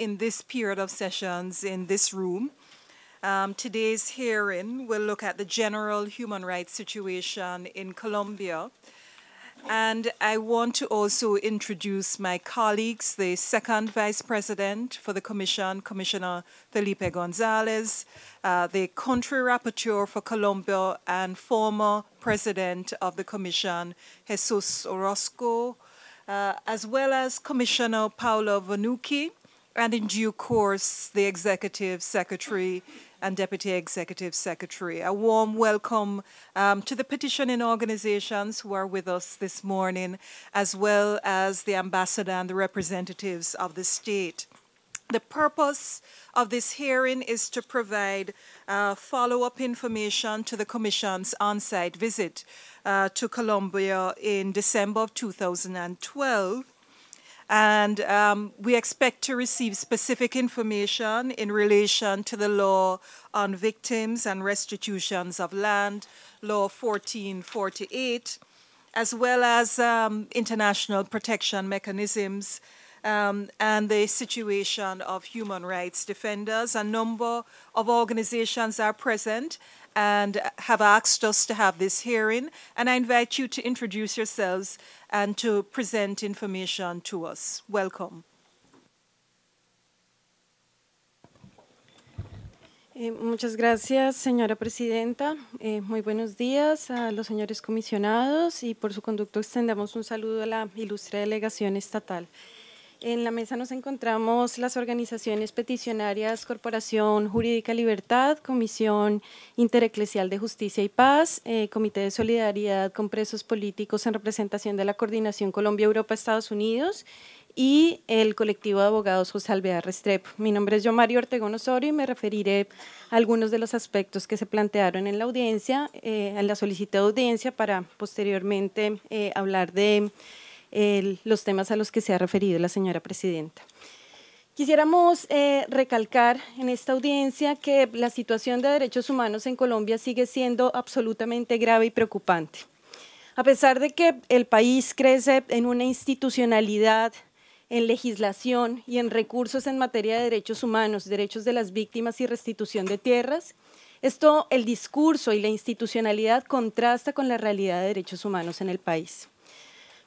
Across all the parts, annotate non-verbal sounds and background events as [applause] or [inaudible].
in this period of sessions in this room. Um, today's hearing will look at the general human rights situation in Colombia. And I want to also introduce my colleagues, the second vice president for the commission, Commissioner Felipe Gonzalez, uh, the country rapporteur for Colombia and former president of the commission, Jesus Orozco, uh, as well as Commissioner Paolo Vanucci, and in due course, the Executive Secretary and Deputy Executive Secretary. A warm welcome um, to the petitioning organizations who are with us this morning, as well as the ambassador and the representatives of the state. The purpose of this hearing is to provide uh, follow-up information to the Commission's on-site visit uh, to Colombia in December of 2012 and um, we expect to receive specific information in relation to the law on victims and restitutions of land, Law 1448, as well as um, international protection mechanisms um, and the situation of human rights defenders. A number of organizations are present and have asked us to have this hearing. And I invite you to introduce yourselves and to present information to us. Welcome. Eh, muchas gracias, señora presidenta. Eh, muy buenos días a los señores comisionados y por su conducto extendemos un saludo a la ilustre delegación estatal. En la mesa nos encontramos las organizaciones peticionarias Corporación Jurídica Libertad, Comisión Intereclesial de Justicia y Paz, eh, Comité de Solidaridad con Presos Políticos en representación de la Coordinación Colombia-Europa-Estados Unidos y el colectivo de abogados José Alvear Restrepo. Mi nombre es Mario Ortegón Osorio y me referiré a algunos de los aspectos que se plantearon en la audiencia, eh, en la solicitud de audiencia para posteriormente eh, hablar de los temas a los que se ha referido la señora presidenta. Quisiéramos eh, recalcar en esta audiencia que la situación de derechos humanos en Colombia sigue siendo absolutamente grave y preocupante. A pesar de que el país crece en una institucionalidad, en legislación y en recursos en materia de derechos humanos, derechos de las víctimas y restitución de tierras, esto, el discurso y la institucionalidad contrasta con la realidad de derechos humanos en el país.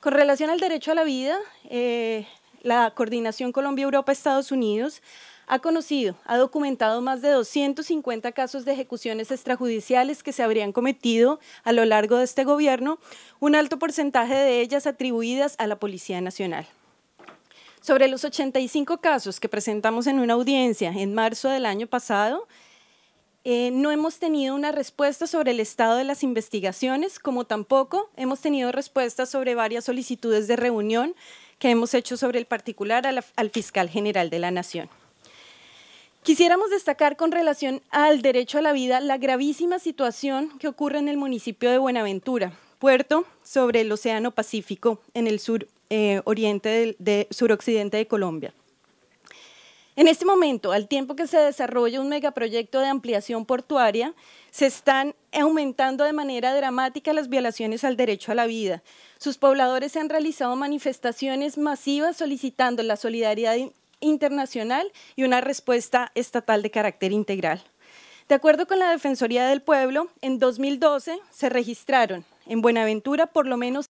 Con relación al derecho a la vida, eh, la coordinación Colombia-Europa-Estados Unidos ha conocido, ha documentado más de 250 casos de ejecuciones extrajudiciales que se habrían cometido a lo largo de este gobierno, un alto porcentaje de ellas atribuidas a la Policía Nacional. Sobre los 85 casos que presentamos en una audiencia en marzo del año pasado, eh, no hemos tenido una respuesta sobre el estado de las investigaciones, como tampoco hemos tenido respuestas sobre varias solicitudes de reunión que hemos hecho sobre el particular al, fiscal general de la Nación. Quisiéramos destacar con relación al derecho a la vida la gravísima situación que ocurre en el municipio de Buenaventura, puerto sobre el Océano Pacífico en el sur eh, oriente del, suroccidente de Colombia. En este momento, al tiempo que se desarrolla un megaproyecto de ampliación portuaria, se están aumentando de manera dramática las violaciones al derecho a la vida. Sus pobladores han realizado manifestaciones masivas solicitando la solidaridad internacional y una respuesta estatal de carácter integral. De acuerdo con la Defensoría del Pueblo, en 2012 se registraron en Buenaventura por lo menos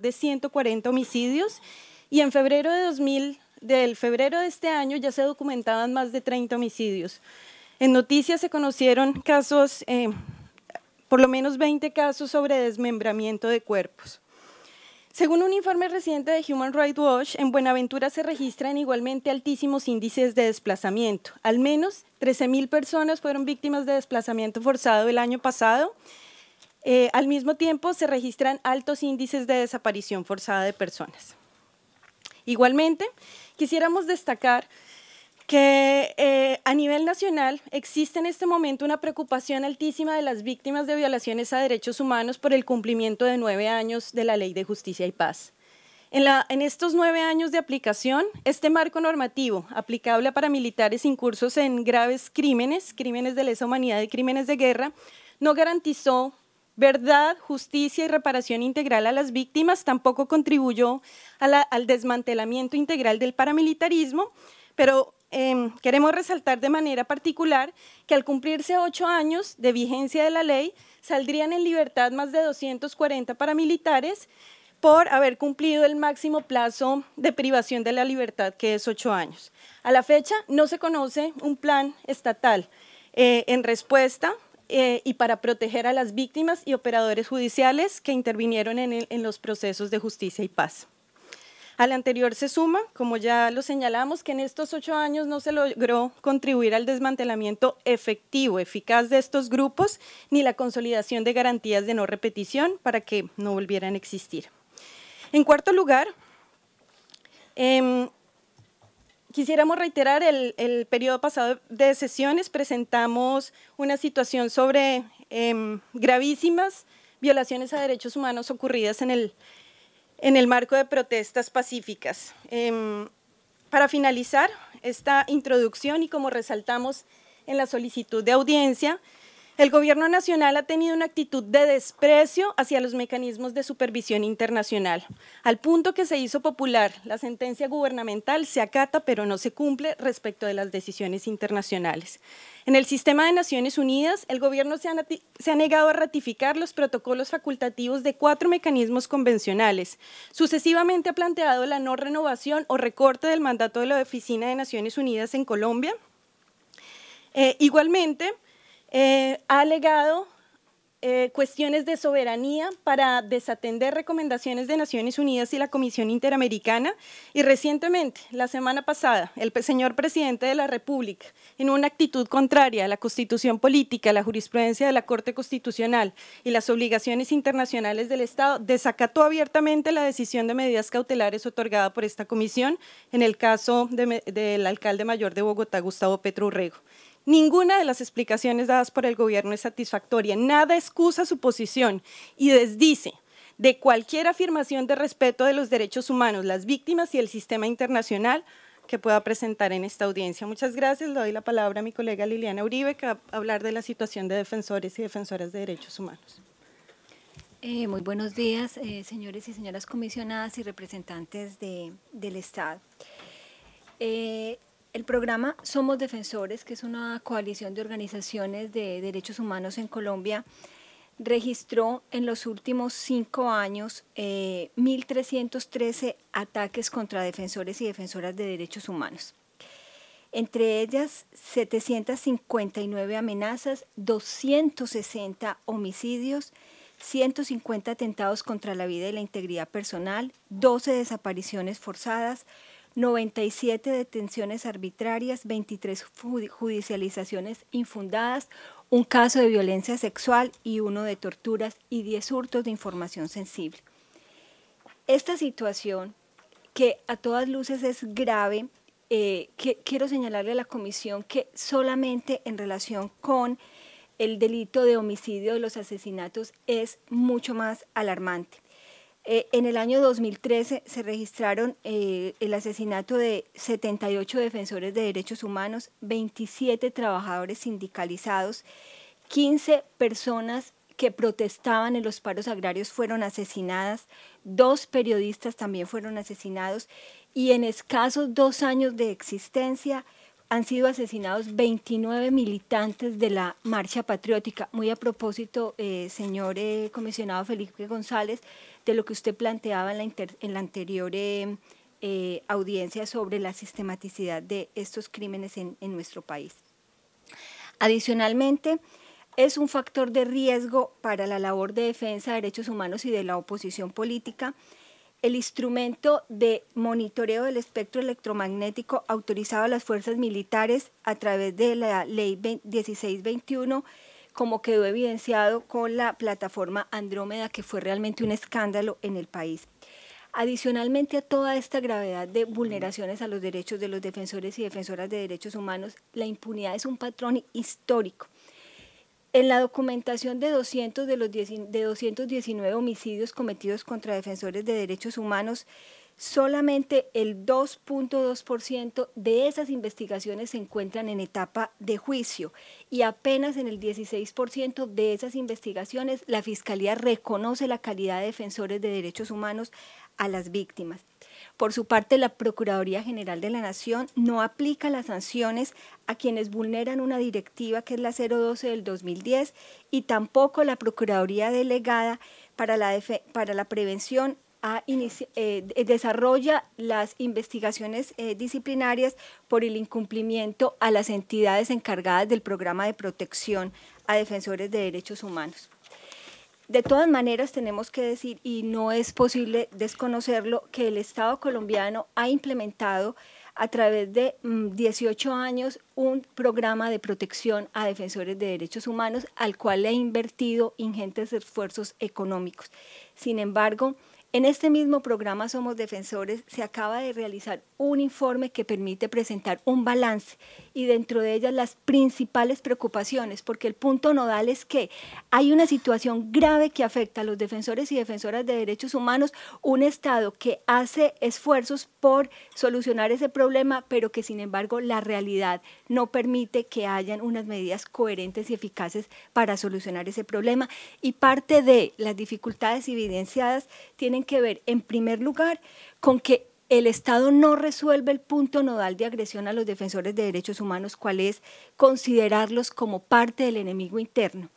de 140 homicidios y en febrero de 2000, del febrero de este año ya se documentaban más de 30 homicidios. En noticias se conocieron casos, eh, por lo menos 20 casos sobre desmembramiento de cuerpos. Según un informe reciente de Human Rights Watch, en Buenaventura se registran igualmente altísimos índices de desplazamiento. Al menos 13.000 personas fueron víctimas de desplazamiento forzado el año pasado eh, al mismo tiempo, se registran altos índices de desaparición forzada de personas. Igualmente, quisiéramos destacar que eh, a nivel nacional existe en este momento una preocupación altísima de las víctimas de violaciones a derechos humanos por el cumplimiento de nueve años de la Ley de Justicia y Paz. En, estos nueve años de aplicación, este marco normativo aplicable para militares incursos en graves crímenes, crímenes de lesa humanidad y crímenes de guerra, no garantizó verdad, justicia y reparación integral a las víctimas tampoco contribuyó al desmantelamiento integral del paramilitarismo, pero em, queremos resaltar de manera particular que al cumplirse ocho años de vigencia de la ley, saldrían en libertad más de 240 paramilitares por haber cumplido el máximo plazo de privación de la libertad, que es ocho años. A la fecha no se conoce un plan estatal eh, en respuesta eh, y para proteger a las víctimas y operadores judiciales que intervinieron en, los procesos de justicia y paz. Al anterior se suma, como ya lo señalamos, que en estos ocho años no se logró contribuir al desmantelamiento efectivo, eficaz de estos grupos, ni la consolidación de garantías de no repetición para que no volvieran a existir. En cuarto lugar, em, Quisiéramos reiterar, el, periodo pasado de sesiones presentamos una situación sobre em, gravísimas violaciones a derechos humanos ocurridas en el, marco de protestas pacíficas. Em, para finalizar esta introducción y como resaltamos en la solicitud de audiencia, el gobierno nacional ha tenido una actitud de desprecio hacia los mecanismos de supervisión internacional, al punto que se hizo popular la sentencia gubernamental se acata pero no se cumple respecto de las decisiones internacionales. En el sistema de Naciones Unidas, el gobierno se ha, negado a ratificar los protocolos facultativos de cuatro mecanismos convencionales. Sucesivamente ha planteado la no renovación o recorte del mandato de la Oficina de Naciones Unidas en Colombia. Eh, igualmente, eh, ha alegado eh, cuestiones de soberanía para desatender recomendaciones de Naciones Unidas y la Comisión Interamericana. Y recientemente, la semana pasada, el señor presidente de la República, en una actitud contraria a la constitución política, a la jurisprudencia de la Corte Constitucional y las obligaciones internacionales del Estado, desacató abiertamente la decisión de medidas cautelares otorgada por esta comisión en el caso del alcalde mayor de Bogotá, Gustavo Petro Urrego. Ninguna de las explicaciones dadas por el gobierno es satisfactoria. Nada excusa su posición y desdice de cualquier afirmación de respeto de los derechos humanos, las víctimas y el sistema internacional que pueda presentar en esta audiencia. Muchas gracias. Le doy la palabra a mi colega Liliana Uribe, que va a hablar de la situación de defensores y defensoras de derechos humanos. Eh, muy buenos días, eh, señores y señoras comisionadas y representantes del Estado. Eh, el programa Somos Defensores, que es una coalición de organizaciones de derechos humanos en Colombia, registró en los últimos cinco años 1.313 eh, ataques contra defensores y defensoras de derechos humanos. Entre ellas, 759 amenazas, 260 homicidios, 150 atentados contra la vida y la integridad personal, 12 desapariciones forzadas, 97 detenciones arbitrarias, 23 judicializaciones infundadas, un caso de violencia sexual y uno de torturas y 10 hurtos de información sensible. Esta situación, que a todas luces es grave, eh, quiero señalarle a la comisión que solamente en relación con el delito de homicidio de los asesinatos es mucho más alarmante. Eh, en el año 2013 se registraron eh, el asesinato de 78 defensores de derechos humanos, 27 trabajadores sindicalizados, 15 personas que protestaban en los paros agrarios fueron asesinadas, dos periodistas también fueron asesinados y en escasos dos años de existencia han sido asesinados 29 militantes de la Marcha Patriótica. Muy a propósito, eh, señor eh, comisionado Felipe González, de lo que usted planteaba en la, anterior eh, audiencia sobre la sistematicidad de estos crímenes en, en nuestro país. Adicionalmente, es un factor de riesgo para la labor de defensa de derechos humanos y de la oposición política el instrumento de monitoreo del espectro electromagnético autorizado a las fuerzas militares a través de la ley 1621, como quedó evidenciado con la plataforma Andrómeda, que fue realmente un escándalo en el país. Adicionalmente a toda esta gravedad de vulneraciones a los derechos de los defensores y defensoras de derechos humanos, la impunidad es un patrón histórico en la documentación de, 200 de, los 219 homicidios cometidos contra defensores de derechos humanos, solamente el 2.2% de esas investigaciones se encuentran en etapa de juicio y apenas en el 16% de esas investigaciones la Fiscalía reconoce la calidad de defensores de derechos humanos a las víctimas. Por su parte, la Procuraduría General de la Nación no aplica las sanciones a quienes vulneran una directiva que es la 012 del 2010 y tampoco la Procuraduría Delegada para la, para la Prevención eh, desarrolla las investigaciones eh, disciplinarias por el incumplimiento a las entidades encargadas del programa de protección a defensores de derechos humanos. De todas maneras, tenemos que decir, y no es posible desconocerlo, que el Estado colombiano ha implementado a través de 18 mm, años un programa de protección a defensores de derechos humanos al cual ha invertido ingentes esfuerzos económicos. Sin embargo, en este mismo programa Somos Defensores se acaba de realizar un informe que permite presentar un balance y dentro de ellas las principales preocupaciones, porque el punto nodal es que hay una situación grave que afecta a los defensores y defensoras de derechos humanos, un Estado que hace esfuerzos por solucionar ese problema, pero que sin embargo la realidad no permite que hayan unas medidas coherentes y eficaces para solucionar ese problema y parte de las dificultades evidenciadas tienen que ver, en primer lugar, con que el Estado no resuelve el punto nodal de agresión a los defensores de derechos humanos, cual es considerarlos como parte del enemigo interno.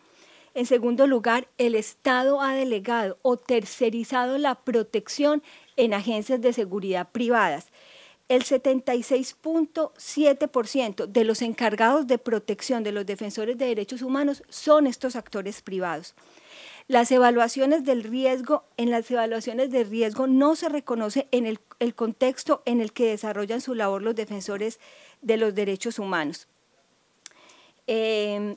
En segundo lugar, el Estado ha delegado o tercerizado la protección en agencias de seguridad privadas. El 76.7% de los encargados de protección de los defensores de derechos humanos son estos actores privados. Las evaluaciones del riesgo, en las evaluaciones de riesgo no se reconoce en el, contexto en el que desarrollan su labor los defensores de los derechos humanos. Eh,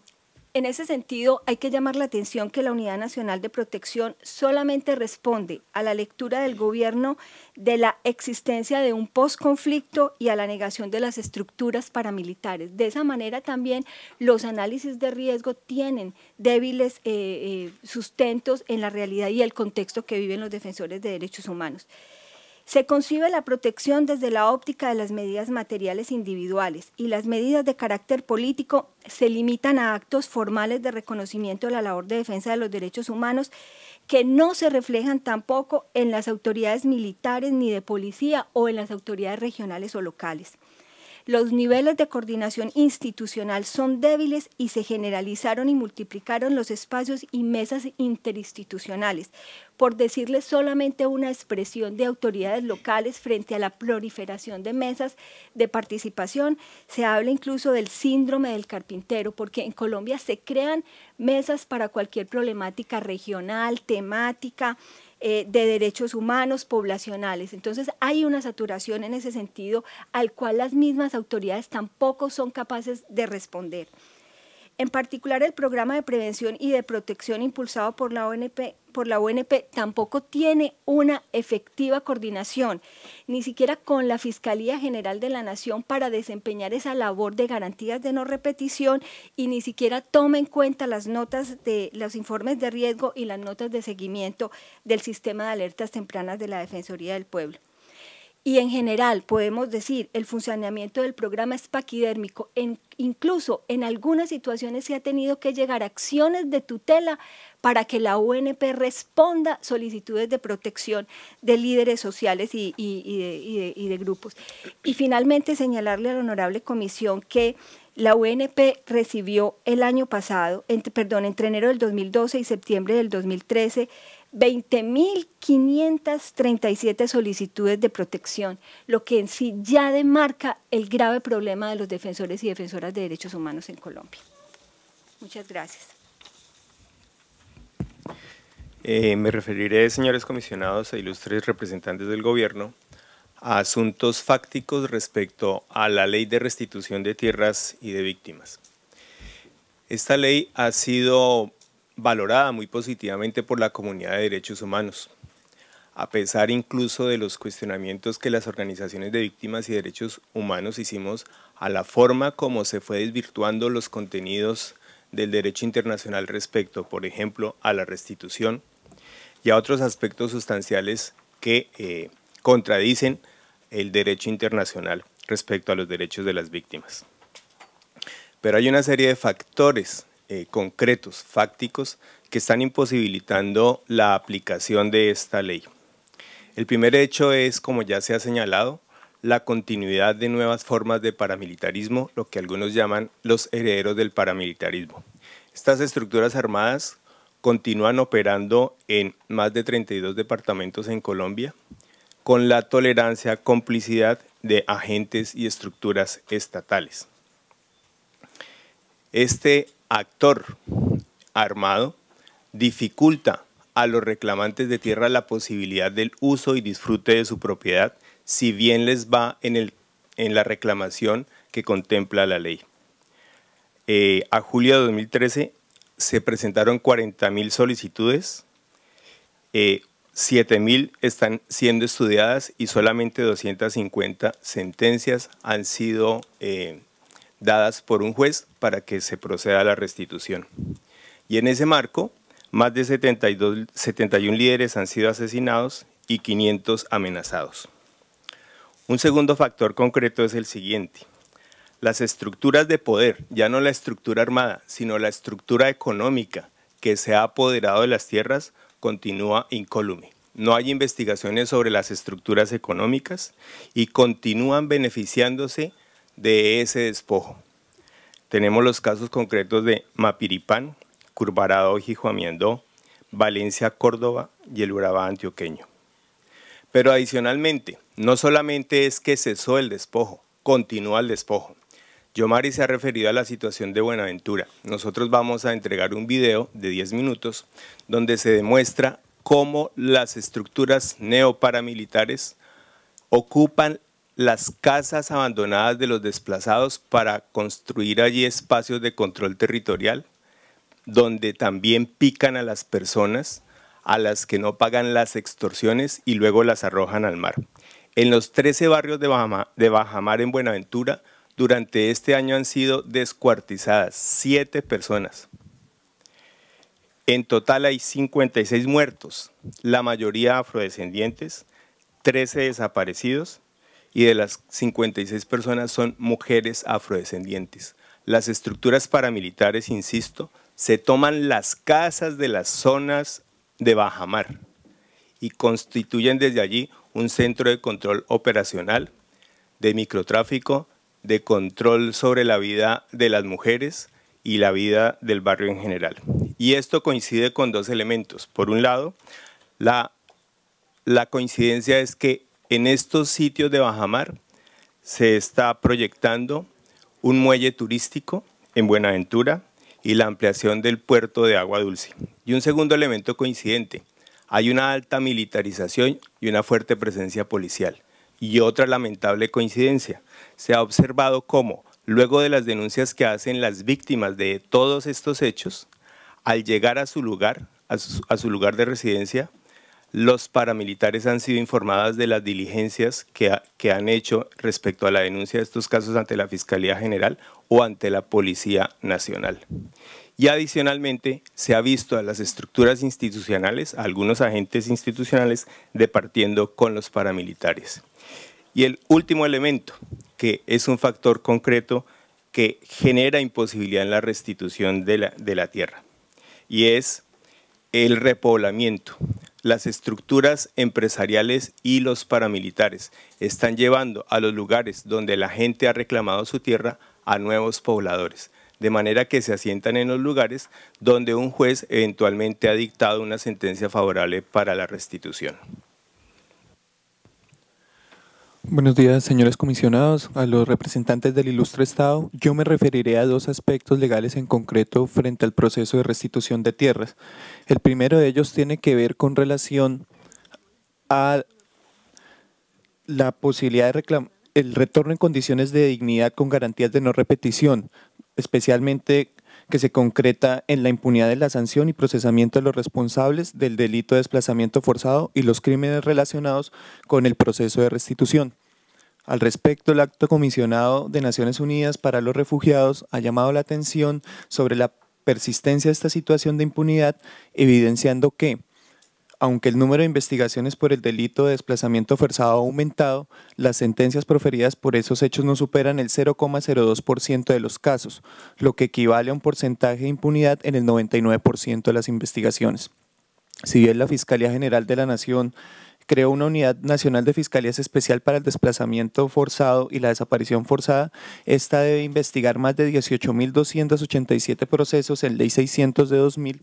en ese sentido, hay que llamar la atención que la Unidad Nacional de Protección solamente responde a la lectura del gobierno de la existencia de un posconflicto y a la negación de las estructuras paramilitares. De esa manera también los análisis de riesgo tienen débiles eh, eh, sustentos en la realidad y el contexto que viven los defensores de derechos humanos. Se concibe la protección desde la óptica de las medidas materiales individuales y las medidas de carácter político se limitan a actos formales de reconocimiento de la labor de defensa de los derechos humanos que no se reflejan tampoco en las autoridades militares ni de policía o en las autoridades regionales o locales. Los niveles de coordinación institucional son débiles y se generalizaron y multiplicaron los espacios y mesas interinstitucionales, por decirles solamente una expresión de autoridades locales frente a la proliferación de mesas de participación. Se habla incluso del síndrome del carpintero, porque en Colombia se crean mesas para cualquier problemática regional, temática, eh, de derechos humanos poblacionales. Entonces hay una saturación en ese sentido al cual las mismas autoridades tampoco son capaces de responder. En particular, el programa de prevención y de protección impulsado por la ONP, por la tampoco tiene una efectiva coordinación, ni siquiera con la Fiscalía General de la Nación para desempeñar esa labor de garantías de no repetición y ni siquiera toma en cuenta las notas de los informes de riesgo y las notas de seguimiento del sistema de alertas tempranas de la Defensoría del Pueblo y en general podemos decir el funcionamiento del programa es paquidérmico. incluso en algunas situaciones se ha tenido que llegar a acciones de tutela para que la UNP responda solicitudes de protección de líderes sociales y, de, grupos. Y finalmente señalarle a la honorable comisión que la UNP recibió el año pasado, perdón, entre enero del 2012 y septiembre del 2013, 20.537 solicitudes de protección, lo que en sí ya demarca el grave problema de los defensores y defensoras de derechos humanos en Colombia. Muchas gracias. Eh, me referiré, señores comisionados e ilustres representantes del gobierno, a asuntos fácticos respecto a la Ley de Restitución de Tierras y de Víctimas. Esta ley ha sido valorada muy positivamente por la comunidad de derechos humanos, a pesar incluso de los cuestionamientos que las organizaciones de víctimas y derechos humanos hicimos a la forma como se fue desvirtuando los contenidos del derecho internacional respecto, por ejemplo, a la restitución y a otros aspectos sustanciales que eh, contradicen el derecho internacional respecto a los derechos de las víctimas. Pero hay una serie de factores eh, concretos, fácticos, que están imposibilitando la aplicación de esta ley. El primer hecho es, como ya se ha señalado, la continuidad de nuevas formas de paramilitarismo, lo que algunos llaman los herederos del paramilitarismo. Estas estructuras armadas continúan operando en más de 32 departamentos en Colombia, con la tolerancia, complicidad de agentes y estructuras estatales. Este actor armado dificulta a los reclamantes de tierra la posibilidad del uso y disfrute de su propiedad, si bien les va en, el, en la reclamación que contempla la ley. Eh, a julio de 2013 se presentaron 40.000 solicitudes, 7 eh, mil están siendo estudiadas y solamente 250 sentencias han sido eh, dadas por un juez para que se proceda a la restitución. Y en ese marco, más de 71 líderes han sido asesinados y 500 amenazados. Un segundo factor concreto es el siguiente. Las estructuras de poder, ya no la estructura armada, sino la estructura económica que se ha apoderado de las tierras, continúa incólume. No hay investigaciones sobre las estructuras económicas y continúan beneficiándose de ese despojo. Tenemos los casos concretos de Mapiripán, Curvarado, Jijuamiandó, Valencia, Córdoba y el Urabá antioqueño. Pero adicionalmente, no solamente es que cesó el despojo, continúa el despojo. Yomari se ha referido a la situación de Buenaventura. Nosotros vamos a entregar un video de 10 minutos donde se demuestra cómo las estructuras neoparamilitares ocupan las casas abandonadas de los desplazados para construir allí espacios de control territorial, donde también pican a las personas a las que no pagan las extorsiones y luego las arrojan al mar. En los 13 barrios de, Bajamar en Buenaventura, durante este año han sido descuartizadas 7 personas. En total hay 56 muertos, la mayoría afrodescendientes, 13 desaparecidos y de las 56 personas son mujeres afrodescendientes. Las estructuras paramilitares, insisto, se toman las casas de las zonas de Bajamar y constituyen desde allí un centro de control operacional, de microtráfico, de control sobre la vida de las mujeres y la vida del barrio en general. Y esto coincide con dos elementos. Por un lado, la, la coincidencia es que en estos sitios de Bajamar se está proyectando un muelle turístico en Buenaventura y la ampliación del puerto de agua dulce. Y un segundo elemento coincidente, hay una alta militarización y una fuerte presencia policial. Y otra lamentable coincidencia, se ha observado cómo, luego de las denuncias que hacen las víctimas de todos estos hechos, al llegar a su lugar, a su lugar de residencia, los paramilitares han sido informadas de las diligencias que, han hecho respecto a la denuncia de estos casos ante la Fiscalía General o ante la Policía Nacional. Y adicionalmente se ha visto a las estructuras institucionales, a algunos agentes institucionales, departiendo con los paramilitares. Y el último elemento, que es un factor concreto que genera imposibilidad en la restitución de la tierra, y es el repoblamiento las estructuras empresariales y los paramilitares están llevando a los lugares donde la gente ha reclamado su tierra a nuevos pobladores, de manera que se asientan en los lugares donde un juez eventualmente ha dictado una sentencia favorable para la restitución. Buenos días, señores comisionados, a los representantes del ilustre Estado. Yo me referiré a dos aspectos legales en concreto frente al proceso de restitución de tierras. El primero de ellos tiene que ver con relación a la posibilidad de reclamar el retorno en condiciones de dignidad con garantías de no repetición, especialmente que se concreta en la impunidad de la sanción y procesamiento de los responsables del delito de desplazamiento forzado y los crímenes relacionados con el proceso de restitución. Al respecto, el acto comisionado de Naciones Unidas para los Refugiados ha llamado la atención sobre la persistencia de esta situación de impunidad, evidenciando que aunque el número de investigaciones por el delito de desplazamiento forzado ha aumentado, las sentencias proferidas por esos hechos no superan el 0,02% de los casos, lo que equivale a un porcentaje de impunidad en el 99% de las investigaciones. Si bien la Fiscalía General de la Nación creó una unidad nacional de fiscalías especial para el desplazamiento forzado y la desaparición forzada. Esta debe investigar más de 18.287 procesos en ley 600 de 2000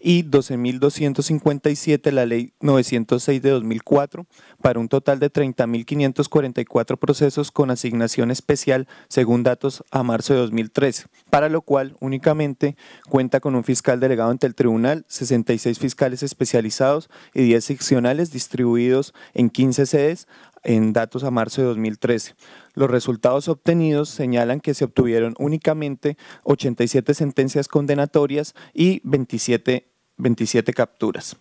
y 12.257 la ley 906 de 2004 para un total de 30.544 procesos con asignación especial según datos a marzo de 2013, para lo cual únicamente cuenta con un fiscal delegado ante el tribunal, 66 fiscales especializados y 10 seccionales distribuidos en 15 sedes en datos a marzo de 2013. Los resultados obtenidos señalan que se obtuvieron únicamente 87 sentencias condenatorias y 27, capturas.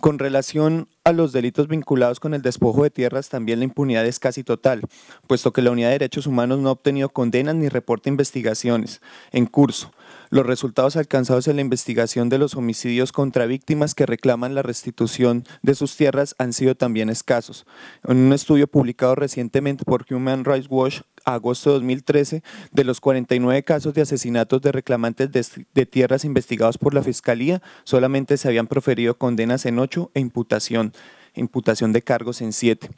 Con relación a los delitos vinculados con el despojo de tierras, también la impunidad es casi total, puesto que la Unidad de Derechos Humanos no ha obtenido condenas ni reporta investigaciones en curso los resultados alcanzados en la investigación de los homicidios contra víctimas que reclaman la restitución de sus tierras han sido también escasos. En un estudio publicado recientemente por Human Rights Watch, agosto de 2013, de los 49 casos de asesinatos de reclamantes de, tierras investigados por la Fiscalía, solamente se habían proferido condenas en 8 e imputación, imputación de cargos en 7.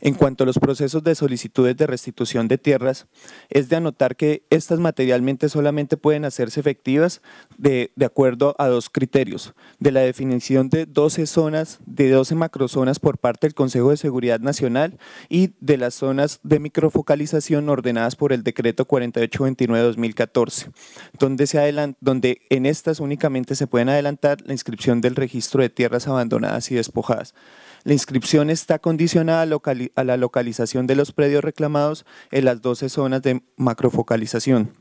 En cuanto a los procesos de solicitudes de restitución de tierras, es de anotar que estas materialmente solamente pueden hacerse efectivas de, acuerdo a dos criterios, de la definición de 12 zonas, de 12 macrozonas por parte del Consejo de Seguridad Nacional y de las zonas de microfocalización ordenadas por el decreto 4829-2014, donde, se donde en estas únicamente se pueden adelantar la inscripción del registro de tierras abandonadas y despojadas. La inscripción está condicionada a, la localización de los predios reclamados en las 12 zonas de macrofocalización.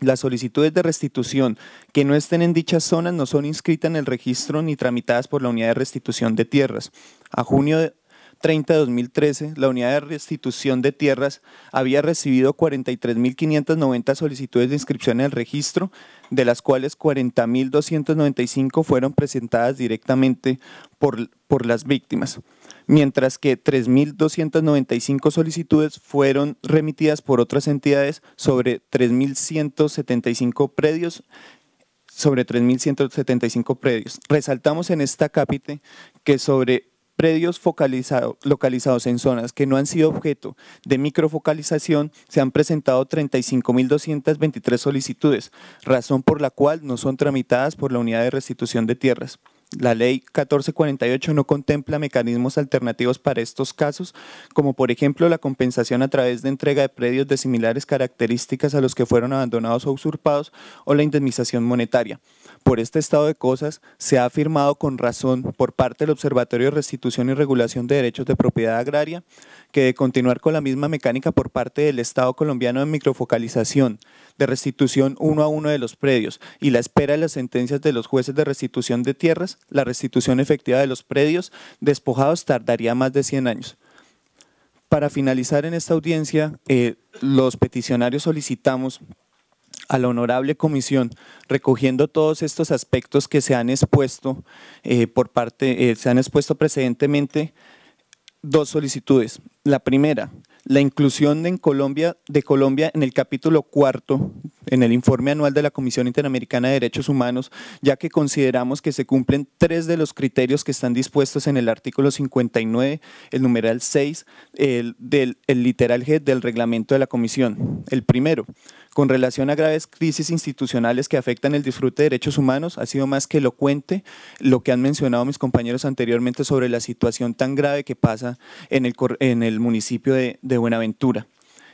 Las solicitudes de restitución que no estén en dichas zonas no son inscritas en el registro ni tramitadas por la unidad de restitución de tierras. A junio 30 de 2013, la unidad de restitución de tierras había recibido 43.590 solicitudes de inscripción en el registro, de las cuales 40.295 fueron presentadas directamente por, por las víctimas, mientras que 3.295 solicitudes fueron remitidas por otras entidades sobre 3.175 predios sobre 3.175 predios. Resaltamos en esta cápita que sobre Predios localizados en zonas que no han sido objeto de microfocalización se han presentado 35.223 solicitudes, razón por la cual no son tramitadas por la Unidad de Restitución de Tierras. La ley 1448 no contempla mecanismos alternativos para estos casos, como por ejemplo la compensación a través de entrega de predios de similares características a los que fueron abandonados o usurpados o la indemnización monetaria. Por este estado de cosas, se ha afirmado con razón por parte del Observatorio de Restitución y Regulación de Derechos de Propiedad Agraria que de continuar con la misma mecánica por parte del Estado colombiano de microfocalización, de restitución uno a uno de los predios y la espera de las sentencias de los jueces de restitución de tierras, la restitución efectiva de los predios despojados tardaría más de 100 años. Para finalizar en esta audiencia, eh, los peticionarios solicitamos a la Honorable Comisión, recogiendo todos estos aspectos que se han expuesto eh, por parte, eh, se han expuesto precedentemente dos solicitudes. La primera, la inclusión Colombia, de Colombia en el capítulo cuarto, en el informe anual de la Comisión Interamericana de Derechos Humanos, ya que consideramos que se cumplen tres de los criterios que están dispuestos en el artículo 59, el numeral 6, del, el literal G del reglamento de la Comisión. El primero, con relación a graves crisis institucionales que afectan el disfrute de derechos humanos, ha sido más que elocuente lo que han mencionado mis compañeros anteriormente sobre la situación tan grave que pasa en el, municipio de, Buenaventura.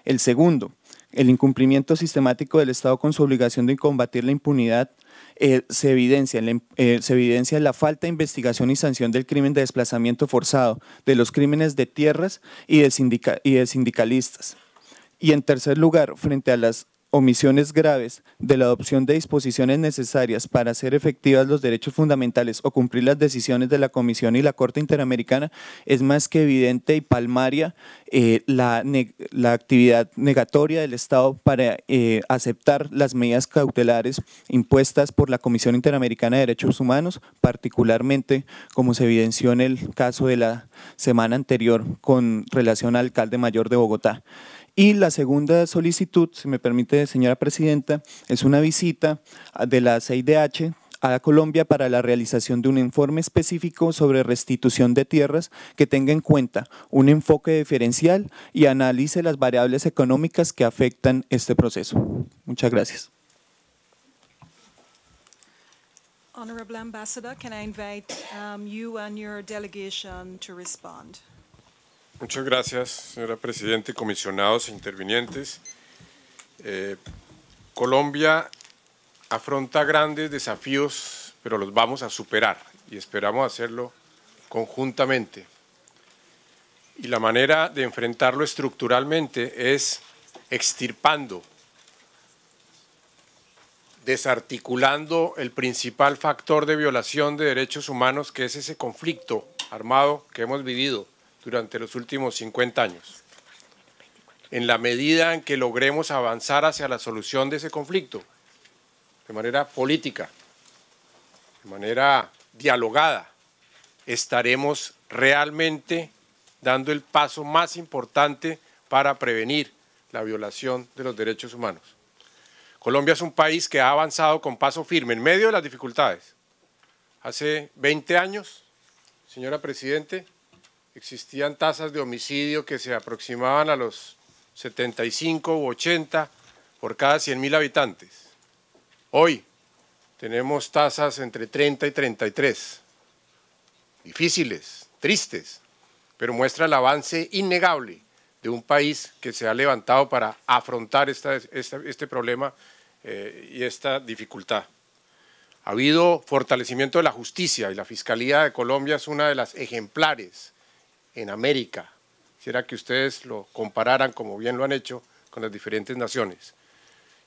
El segundo, el incumplimiento sistemático del Estado con su obligación de combatir la impunidad eh, se, evidencia, en eh, evidencia la falta de investigación y sanción del crimen de desplazamiento forzado, de los crímenes de tierras y de, y de sindicalistas. Y en tercer lugar, frente a las omisiones graves de la adopción de disposiciones necesarias para hacer efectivas los derechos fundamentales o cumplir las decisiones de la Comisión y la Corte Interamericana, es más que evidente y palmaria eh, la, actividad negatoria del Estado para eh, aceptar las medidas cautelares impuestas por la Comisión Interamericana de Derechos Humanos, particularmente como se evidenció en el caso de la semana anterior con relación al alcalde mayor de Bogotá. Y la segunda solicitud, si me permite, señora presidenta, es una visita de la CIDH a Colombia para la realización de un informe específico sobre restitución de tierras que tenga en cuenta un enfoque diferencial y analice las variables económicas que afectan este proceso. Muchas gracias. Honorable Ambassador, can I invite um, you and your delegation to respond? Muchas gracias, señora Presidenta, comisionados e intervinientes. Eh, Colombia afronta grandes desafíos, pero los vamos a superar y esperamos hacerlo conjuntamente. Y la manera de enfrentarlo estructuralmente es extirpando, desarticulando el principal factor de violación de derechos humanos, que es ese conflicto armado que hemos vivido durante los últimos 50 años, en la medida en que logremos avanzar hacia la solución de ese conflicto, de manera política, de manera dialogada, estaremos realmente dando el paso más importante para prevenir la violación de los derechos humanos. Colombia es un país que ha avanzado con paso firme en medio de las dificultades. Hace 20 años, señora Presidente, existían tasas de homicidio que se aproximaban a los 75 u 80 por cada 100.000 habitantes. Hoy tenemos tasas entre 30 y 33, difíciles, tristes, pero muestra el avance innegable de un país que se ha levantado para afrontar este problema eh, y esta dificultad. Ha habido fortalecimiento de la justicia y la Fiscalía de Colombia es una de las ejemplares en América. Quisiera que ustedes lo compararan, como bien lo han hecho, con las diferentes naciones.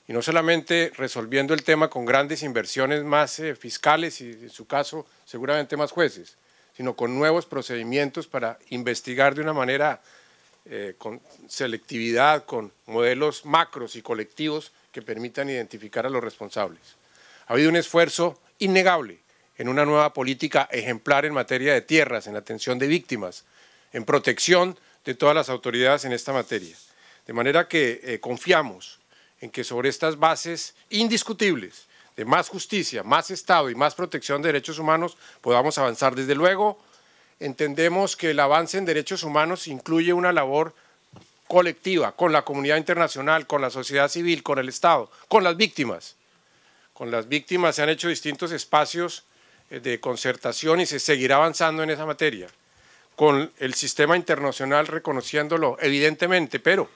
Y no solamente resolviendo el tema con grandes inversiones más eh, fiscales y, en su caso, seguramente más jueces, sino con nuevos procedimientos para investigar de una manera eh, con selectividad, con modelos macros y colectivos que permitan identificar a los responsables. Ha habido un esfuerzo innegable en una nueva política ejemplar en materia de tierras, en atención de víctimas, en protección de todas las autoridades en esta materia. De manera que eh, confiamos en que sobre estas bases indiscutibles de más justicia, más Estado y más protección de derechos humanos podamos avanzar. Desde luego, entendemos que el avance en derechos humanos incluye una labor colectiva, con la comunidad internacional, con la sociedad civil, con el Estado, con las víctimas. Con las víctimas se han hecho distintos espacios eh, de concertación y se seguirá avanzando en esa materia con el sistema internacional reconociéndolo, evidentemente, pero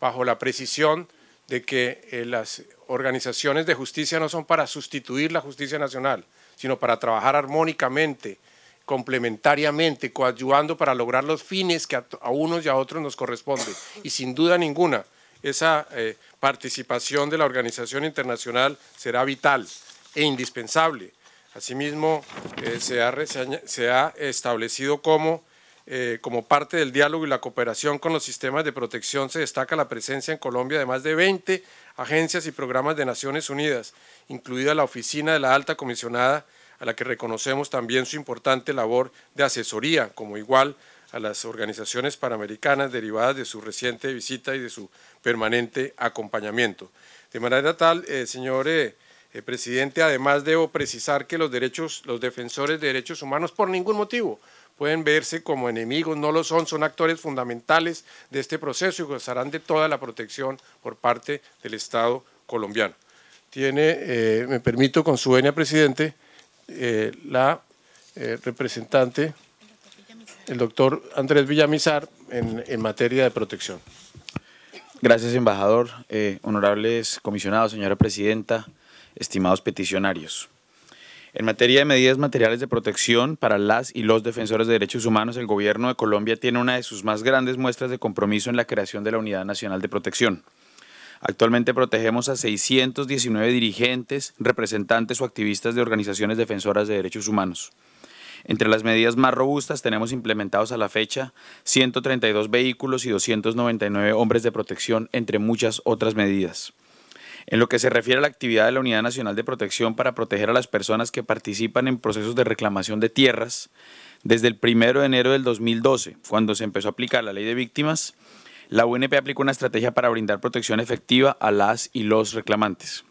bajo la precisión de que eh, las organizaciones de justicia no son para sustituir la justicia nacional, sino para trabajar armónicamente, complementariamente, coadyuvando para lograr los fines que a, unos y a otros nos corresponden. Y sin duda ninguna, esa eh, participación de la organización internacional será vital e indispensable. Asimismo, eh, se ha establecido como eh, como parte del diálogo y la cooperación con los sistemas de protección, se destaca la presencia en Colombia de más de 20 agencias y programas de Naciones Unidas, incluida la Oficina de la Alta Comisionada, a la que reconocemos también su importante labor de asesoría, como igual a las organizaciones panamericanas derivadas de su reciente visita y de su permanente acompañamiento. De manera tal, eh, señor eh, presidente, además debo precisar que los, derechos, los defensores de derechos humanos por ningún motivo pueden verse como enemigos, no lo son, son actores fundamentales de este proceso y gozarán de toda la protección por parte del Estado colombiano. Tiene, eh, me permito con su venia, presidente, eh, la eh, representante, el doctor Andrés Villamizar, en materia de protección. Gracias, embajador. honorables comisionados, señora presidenta, estimados peticionarios. En materia de medidas materiales de protección para las y los defensores de derechos humanos, el Gobierno de Colombia tiene una de sus más grandes muestras de compromiso en la creación de la Unidad Nacional de Protección. Actualmente protegemos a 619 dirigentes, representantes o activistas de organizaciones defensoras de derechos humanos. Entre las medidas más robustas tenemos implementados a la fecha 132 vehículos y 299 hombres de protección, entre muchas otras medidas. En lo que se refiere a la actividad de la Unidad Nacional de Protección para proteger a las personas que participan en procesos de reclamación de tierras, desde el 1 de enero del 2012, cuando se empezó a aplicar la ley de víctimas, la UNP aplicó una estrategia para brindar protección efectiva a las y los reclamantes.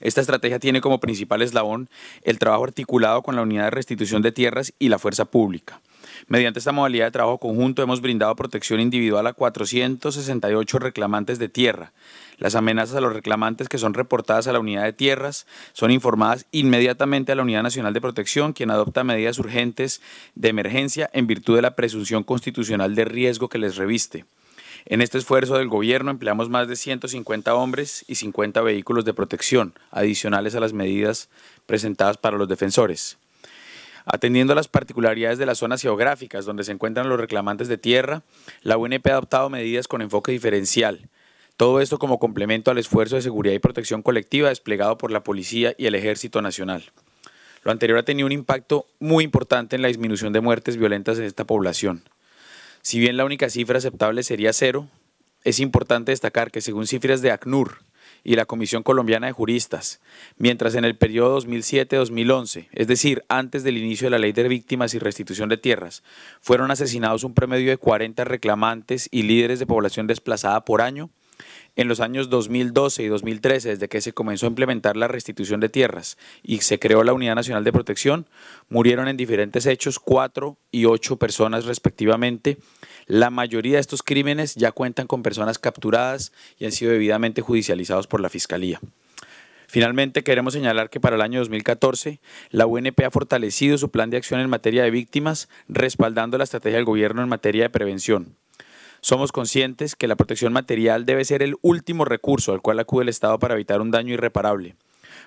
Esta estrategia tiene como principal eslabón el trabajo articulado con la Unidad de Restitución de Tierras y la Fuerza Pública Mediante esta modalidad de trabajo conjunto hemos brindado protección individual a 468 reclamantes de tierra. Las amenazas a los reclamantes que son reportadas a la unidad de tierras son informadas inmediatamente a la Unidad Nacional de Protección, quien adopta medidas urgentes de emergencia en virtud de la presunción constitucional de riesgo que les reviste. En este esfuerzo del gobierno empleamos más de 150 hombres y 50 vehículos de protección, adicionales a las medidas presentadas para los defensores. Atendiendo a las particularidades de las zonas geográficas donde se encuentran los reclamantes de tierra, la UNP ha adoptado medidas con enfoque diferencial. Todo esto como complemento al esfuerzo de seguridad y protección colectiva desplegado por la Policía y el Ejército Nacional. Lo anterior ha tenido un impacto muy importante en la disminución de muertes violentas en esta población. Si bien la única cifra aceptable sería cero, es importante destacar que según cifras de ACNUR, y la Comisión Colombiana de Juristas, mientras en el periodo 2007-2011, es decir, antes del inicio de la Ley de Víctimas y Restitución de Tierras, fueron asesinados un promedio de 40 reclamantes y líderes de población desplazada por año, en los años 2012 y 2013, desde que se comenzó a implementar la restitución de tierras y se creó la Unidad Nacional de Protección, murieron en diferentes hechos cuatro y ocho personas respectivamente la mayoría de estos crímenes ya cuentan con personas capturadas y han sido debidamente judicializados por la Fiscalía. Finalmente, queremos señalar que para el año 2014, la UNP ha fortalecido su plan de acción en materia de víctimas, respaldando la estrategia del gobierno en materia de prevención. Somos conscientes que la protección material debe ser el último recurso al cual acude el Estado para evitar un daño irreparable.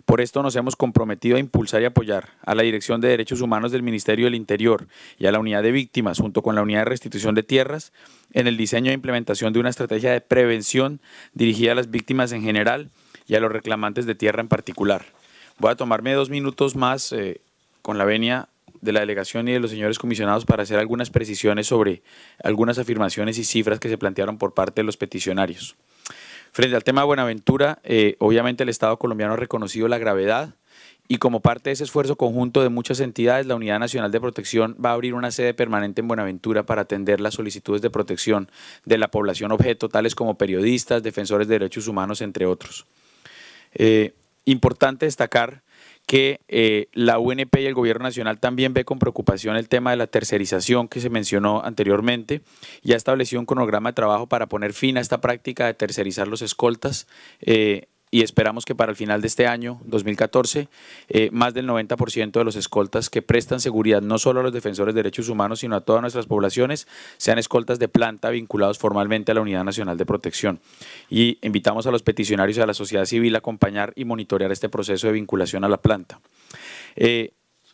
Por esto nos hemos comprometido a impulsar y apoyar a la Dirección de Derechos Humanos del Ministerio del Interior y a la Unidad de Víctimas, junto con la Unidad de Restitución de Tierras, en el diseño e implementación de una estrategia de prevención dirigida a las víctimas en general y a los reclamantes de tierra en particular. Voy a tomarme dos minutos más eh, con la venia de la delegación y de los señores comisionados para hacer algunas precisiones sobre algunas afirmaciones y cifras que se plantearon por parte de los peticionarios. Frente al tema de Buenaventura, eh, obviamente el Estado colombiano ha reconocido la gravedad y como parte de ese esfuerzo conjunto de muchas entidades, la Unidad Nacional de Protección va a abrir una sede permanente en Buenaventura para atender las solicitudes de protección de la población objeto, tales como periodistas, defensores de derechos humanos, entre otros. Eh, importante destacar que eh, la UNP y el Gobierno Nacional también ve con preocupación el tema de la tercerización que se mencionó anteriormente Ya estableció un cronograma de trabajo para poner fin a esta práctica de tercerizar los escoltas. Eh, y esperamos que para el final de este año, 2014, eh, más del 90% de los escoltas que prestan seguridad no solo a los defensores de derechos humanos, sino a todas nuestras poblaciones, sean escoltas de planta vinculados formalmente a la Unidad Nacional de Protección. Y invitamos a los peticionarios y a la sociedad civil a acompañar y monitorear este proceso de vinculación a la planta. Eh,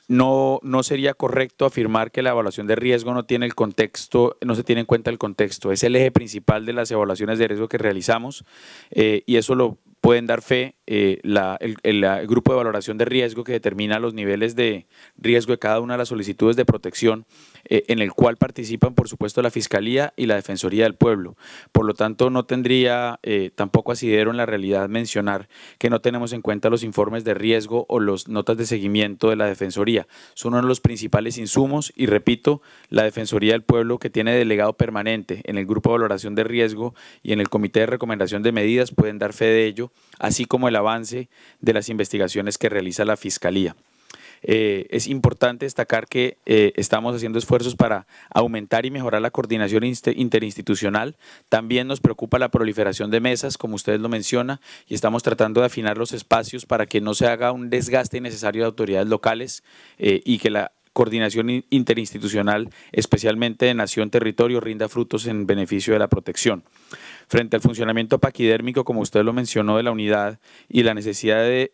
no, no, sería correcto afirmar que la evaluación de riesgo no tiene el contexto, no se tiene en cuenta el contexto. Es el eje principal de las evaluaciones de riesgo que realizamos eh, y eso lo pueden dar fe eh, la, el, grupo de valoración de riesgo que determina los niveles de riesgo de cada una de las solicitudes de protección, eh, en el cual participan, por supuesto, la Fiscalía y la Defensoría del Pueblo. Por lo tanto, no tendría eh, tampoco asidero en la realidad mencionar que no tenemos en cuenta los informes de riesgo o las notas de seguimiento de la Defensoría. Son uno de los principales insumos y, repito, la Defensoría del Pueblo, que tiene delegado permanente en el grupo de valoración de riesgo y en el Comité de Recomendación de Medidas, pueden dar fe de ello, así como el avance de las investigaciones que realiza la Fiscalía. Eh, es importante destacar que eh, estamos haciendo esfuerzos para aumentar y mejorar la coordinación interinstitucional. También nos preocupa la proliferación de mesas, como ustedes lo menciona, y estamos tratando de afinar los espacios para que no se haga un desgaste innecesario de autoridades locales eh, y que la coordinación interinstitucional, especialmente de nación-territorio, rinda frutos en beneficio de la protección. Frente al funcionamiento paquidérmico, como usted lo mencionó, de la unidad y la necesidad de,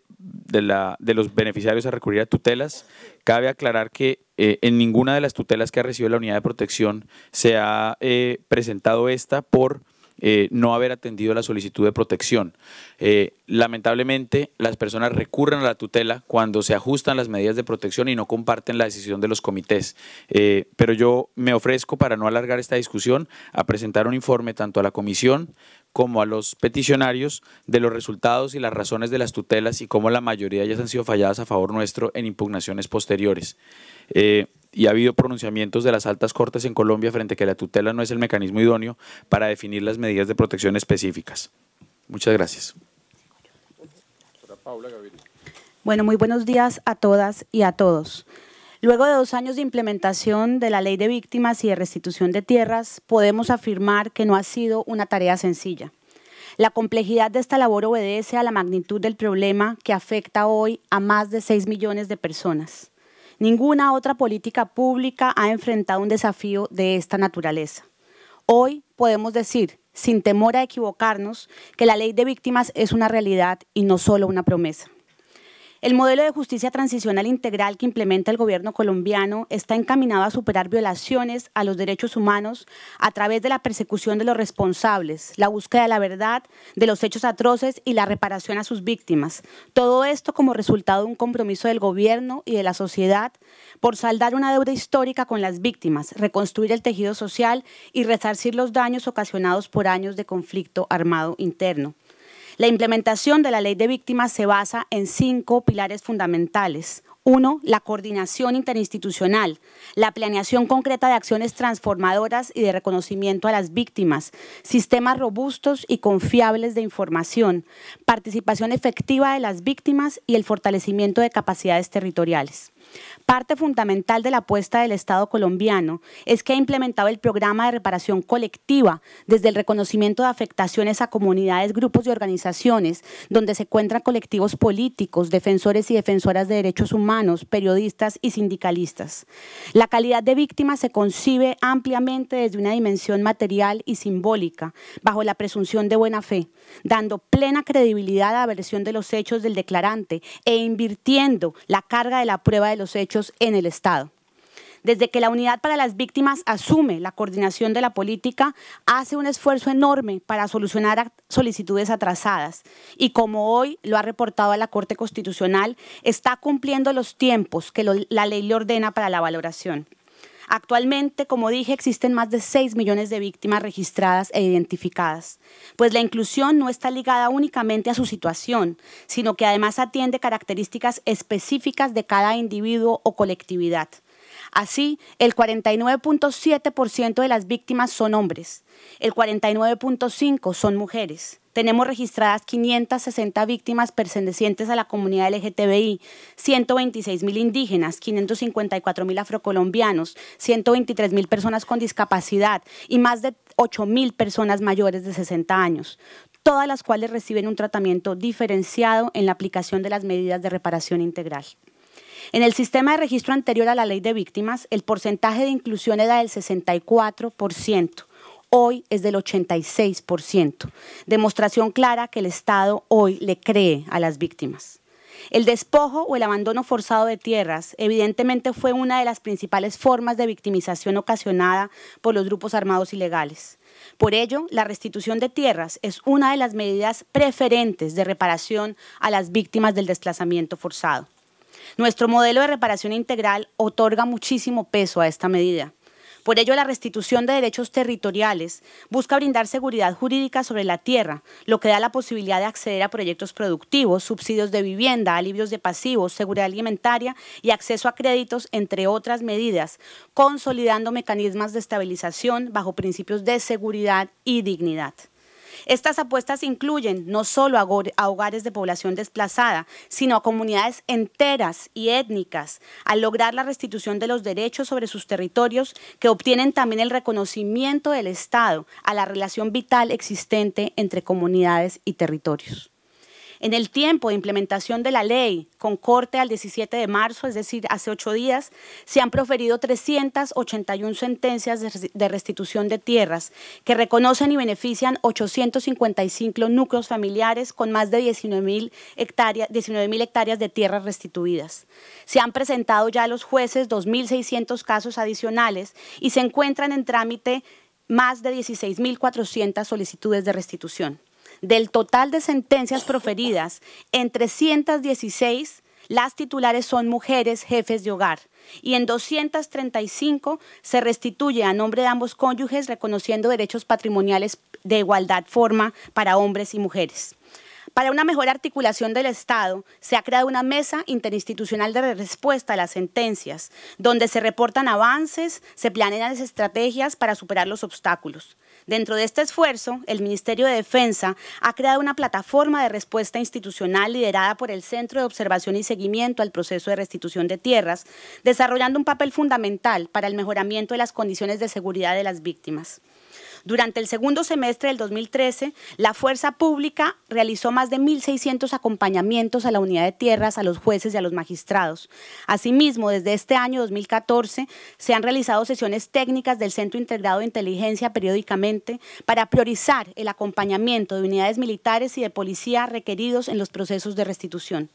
los beneficiarios a recurrir a tutelas, cabe aclarar que eh, en ninguna de las tutelas que ha recibido la unidad de protección se ha eh, presentado esta por eh, no haber atendido la solicitud de protección. Eh, lamentablemente, las personas recurren a la tutela cuando se ajustan las medidas de protección y no comparten la decisión de los comités. Eh, pero yo me ofrezco, para no alargar esta discusión, a presentar un informe tanto a la comisión como a los peticionarios de los resultados y las razones de las tutelas y cómo la mayoría de ellas han sido falladas a favor nuestro en impugnaciones posteriores y ha habido pronunciamientos de las altas cortes en Colombia frente a que la tutela no es el mecanismo idóneo para definir las medidas de protección específicas. Muchas gracias. Bueno, muy buenos días a todas y a todos. Luego de dos años de implementación de la Ley de Víctimas y de Restitución de Tierras, podemos afirmar que no ha sido una tarea sencilla. La complejidad de esta labor obedece a la magnitud del problema que afecta hoy a más de 6 millones de personas. Ninguna otra política pública ha enfrentado un desafío de esta naturaleza. Hoy podemos decir, sin temor a equivocarnos, que la ley de víctimas es una realidad y no solo una promesa. El modelo de justicia transicional integral que implementa el gobierno colombiano está encaminado a superar violaciones a los derechos humanos a través de la persecución de los responsables, la búsqueda de la verdad, de los hechos atroces y la reparación a sus víctimas. Todo esto como resultado de un compromiso del gobierno y de la sociedad por saldar una deuda histórica con las víctimas, reconstruir el tejido social y resarcir los daños ocasionados por años de conflicto armado interno. La implementación de la ley de víctimas se basa en cinco pilares fundamentales. Uno, la coordinación interinstitucional, la planeación concreta de acciones transformadoras y de reconocimiento a las víctimas, sistemas robustos y confiables de información, participación efectiva de las víctimas y el fortalecimiento de capacidades territoriales. Parte fundamental de la apuesta del Estado colombiano es que ha implementado el programa de reparación colectiva desde el reconocimiento de afectaciones a comunidades, grupos y organizaciones donde se encuentran colectivos políticos, defensores y defensoras de derechos humanos, periodistas y sindicalistas. La calidad de víctima se concibe ampliamente desde una dimensión material y simbólica, bajo la presunción de buena fe, dando plena credibilidad a la versión de los hechos del declarante e invirtiendo la carga de la prueba de los hechos en el Estado. Desde que la Unidad para las Víctimas asume la coordinación de la política, hace un esfuerzo enorme para solucionar solicitudes atrasadas y como hoy lo ha reportado a la Corte Constitucional, está cumpliendo los tiempos que la ley le ordena para la valoración. Actualmente, como dije, existen más de 6 millones de víctimas registradas e identificadas, pues la inclusión no está ligada únicamente a su situación, sino que además atiende características específicas de cada individuo o colectividad. Así, el 49.7% de las víctimas son hombres, el 49.5% son mujeres, tenemos registradas 560 víctimas pertenecientes a la comunidad LGTBI, 126 mil indígenas, 554 mil afrocolombianos, 123 mil personas con discapacidad y más de 8 mil personas mayores de 60 años todas las cuales reciben un tratamiento diferenciado en la aplicación de las medidas de reparación integral. En el sistema de registro anterior a la ley de víctimas, el porcentaje de inclusión era del 64% hoy es del 86%, demostración clara que el Estado hoy le cree a las víctimas. El despojo o el abandono forzado de tierras evidentemente fue una de las principales formas de victimización ocasionada por los grupos armados ilegales. Por ello, la restitución de tierras es una de las medidas preferentes de reparación a las víctimas del desplazamiento forzado. Nuestro modelo de reparación integral otorga muchísimo peso a esta medida. Por ello, la restitución de derechos territoriales busca brindar seguridad jurídica sobre la tierra, lo que da la posibilidad de acceder a proyectos productivos, subsidios de vivienda, alivios de pasivos, seguridad alimentaria y acceso a créditos, entre otras medidas, consolidando mecanismos de estabilización bajo principios de seguridad y dignidad. Estas apuestas incluyen no solo a hogares de población desplazada, sino a comunidades enteras y étnicas, al lograr la restitución de los derechos sobre sus territorios que obtienen también el reconocimiento del Estado a la relación vital existente entre comunidades y territorios. En el tiempo de implementación de la ley, con corte al 17 de marzo, es decir, hace ocho días, se han proferido 381 sentencias de restitución de tierras que reconocen y benefician 855 núcleos familiares con más de 19.000 hectáreas, hectáreas de tierras restituidas. Se han presentado ya a los jueces 2.600 casos adicionales y se encuentran en trámite más de 16.400 solicitudes de restitución. Del total de sentencias proferidas, en 316 las titulares son mujeres jefes de hogar y en 235 se restituye a nombre de ambos cónyuges reconociendo derechos patrimoniales de igualdad forma para hombres y mujeres. Para una mejor articulación del Estado, se ha creado una mesa interinstitucional de respuesta a las sentencias, donde se reportan avances, se planean estrategias para superar los obstáculos. Dentro de este esfuerzo, el Ministerio de Defensa ha creado una plataforma de respuesta institucional liderada por el Centro de Observación y Seguimiento al Proceso de Restitución de Tierras, desarrollando un papel fundamental para el mejoramiento de las condiciones de seguridad de las víctimas. Durante el segundo semestre del 2013, la Fuerza Pública realizó más de 1.600 acompañamientos a la unidad de tierras, a los jueces y a los magistrados. Asimismo, desde este año 2014, se han realizado sesiones técnicas del Centro Integrado de Inteligencia periódicamente para priorizar el acompañamiento de unidades militares y de policía requeridos en los procesos de restitución.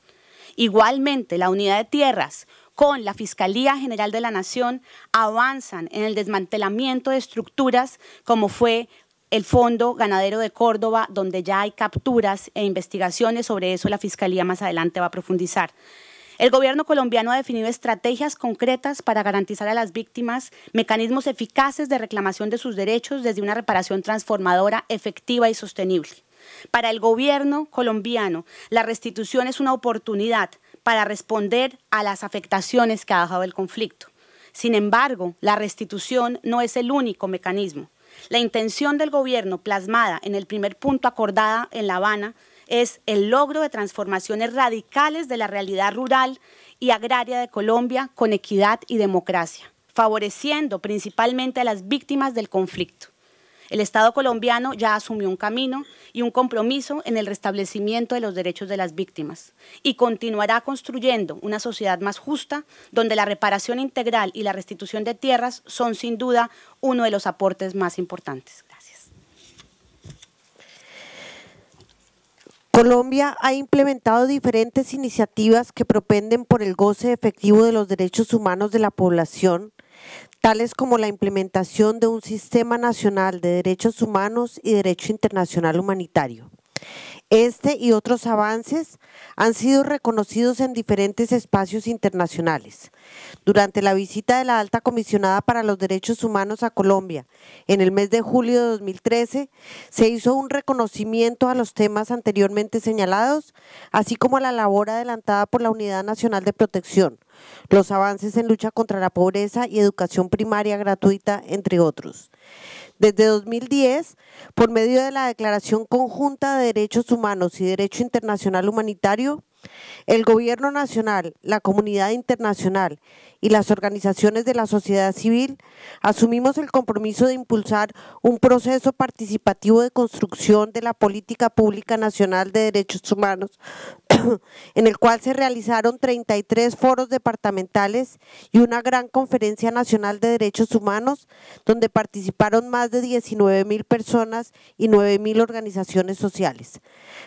Igualmente, la unidad de tierras con la Fiscalía General de la Nación avanzan en el desmantelamiento de estructuras como fue el Fondo Ganadero de Córdoba, donde ya hay capturas e investigaciones, sobre eso la Fiscalía más adelante va a profundizar. El gobierno colombiano ha definido estrategias concretas para garantizar a las víctimas mecanismos eficaces de reclamación de sus derechos desde una reparación transformadora, efectiva y sostenible. Para el gobierno colombiano, la restitución es una oportunidad para responder a las afectaciones que ha dejado el conflicto. Sin embargo, la restitución no es el único mecanismo. La intención del gobierno plasmada en el primer punto acordada en La Habana es el logro de transformaciones radicales de la realidad rural y agraria de Colombia con equidad y democracia, favoreciendo principalmente a las víctimas del conflicto. El Estado colombiano ya asumió un camino y un compromiso en el restablecimiento de los derechos de las víctimas y continuará construyendo una sociedad más justa donde la reparación integral y la restitución de tierras son sin duda uno de los aportes más importantes. Gracias. Colombia ha implementado diferentes iniciativas que propenden por el goce efectivo de los derechos humanos de la población tales como la implementación de un sistema nacional de derechos humanos y derecho internacional humanitario. Este y otros avances han sido reconocidos en diferentes espacios internacionales. Durante la visita de la alta comisionada para los derechos humanos a Colombia en el mes de julio de 2013, se hizo un reconocimiento a los temas anteriormente señalados, así como a la labor adelantada por la Unidad Nacional de Protección, los avances en lucha contra la pobreza y educación primaria gratuita, entre otros. Desde 2010, por medio de la Declaración Conjunta de Derechos Humanos y Derecho Internacional Humanitario, el Gobierno Nacional, la comunidad internacional y las organizaciones de la sociedad civil, asumimos el compromiso de impulsar un proceso participativo de construcción de la política pública nacional de derechos humanos, [clears throat] en el cual se realizaron 33 foros departamentales y una gran conferencia nacional de derechos humanos, donde participaron más de 19 mil personas y 9 mil organizaciones sociales.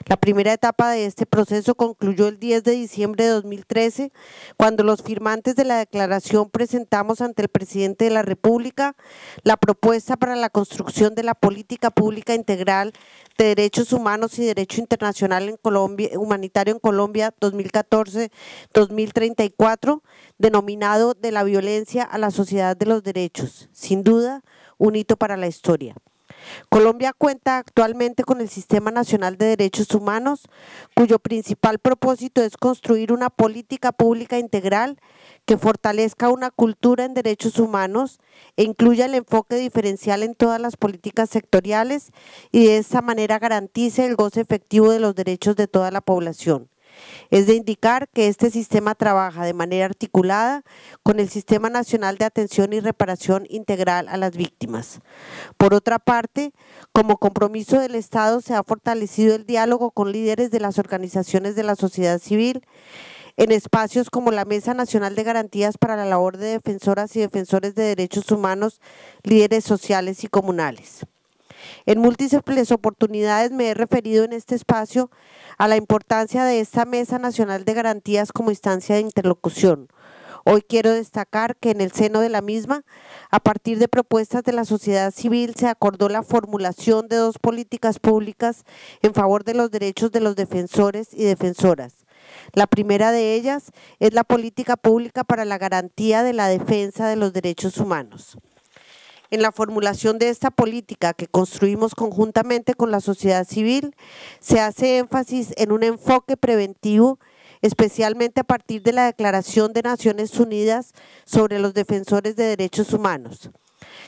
La primera etapa de este proceso concluyó el 10 de diciembre de 2013, cuando los firmantes de la declaración declaración presentamos ante el presidente de la República la propuesta para la construcción de la política pública integral de derechos humanos y derecho internacional en Colombia, humanitario en Colombia 2014-2034, denominado de la violencia a la sociedad de los derechos. Sin duda, un hito para la historia. Colombia cuenta actualmente con el Sistema Nacional de Derechos Humanos, cuyo principal propósito es construir una política pública integral que fortalezca una cultura en derechos humanos e incluya el enfoque diferencial en todas las políticas sectoriales y de esa manera garantice el goce efectivo de los derechos de toda la población. Es de indicar que este sistema trabaja de manera articulada con el Sistema Nacional de Atención y Reparación Integral a las Víctimas. Por otra parte, como compromiso del Estado se ha fortalecido el diálogo con líderes de las organizaciones de la sociedad civil, en espacios como la Mesa Nacional de Garantías para la Labor de Defensoras y Defensores de Derechos Humanos, líderes sociales y comunales. En múltiples oportunidades me he referido en este espacio a la importancia de esta Mesa Nacional de Garantías como instancia de interlocución. Hoy quiero destacar que en el seno de la misma, a partir de propuestas de la sociedad civil, se acordó la formulación de dos políticas públicas en favor de los derechos de los defensores y defensoras. La primera de ellas es la política pública para la garantía de la defensa de los derechos humanos en la formulación de esta política que construimos conjuntamente con la sociedad civil, se hace énfasis en un enfoque preventivo, especialmente a partir de la Declaración de Naciones Unidas sobre los Defensores de Derechos Humanos.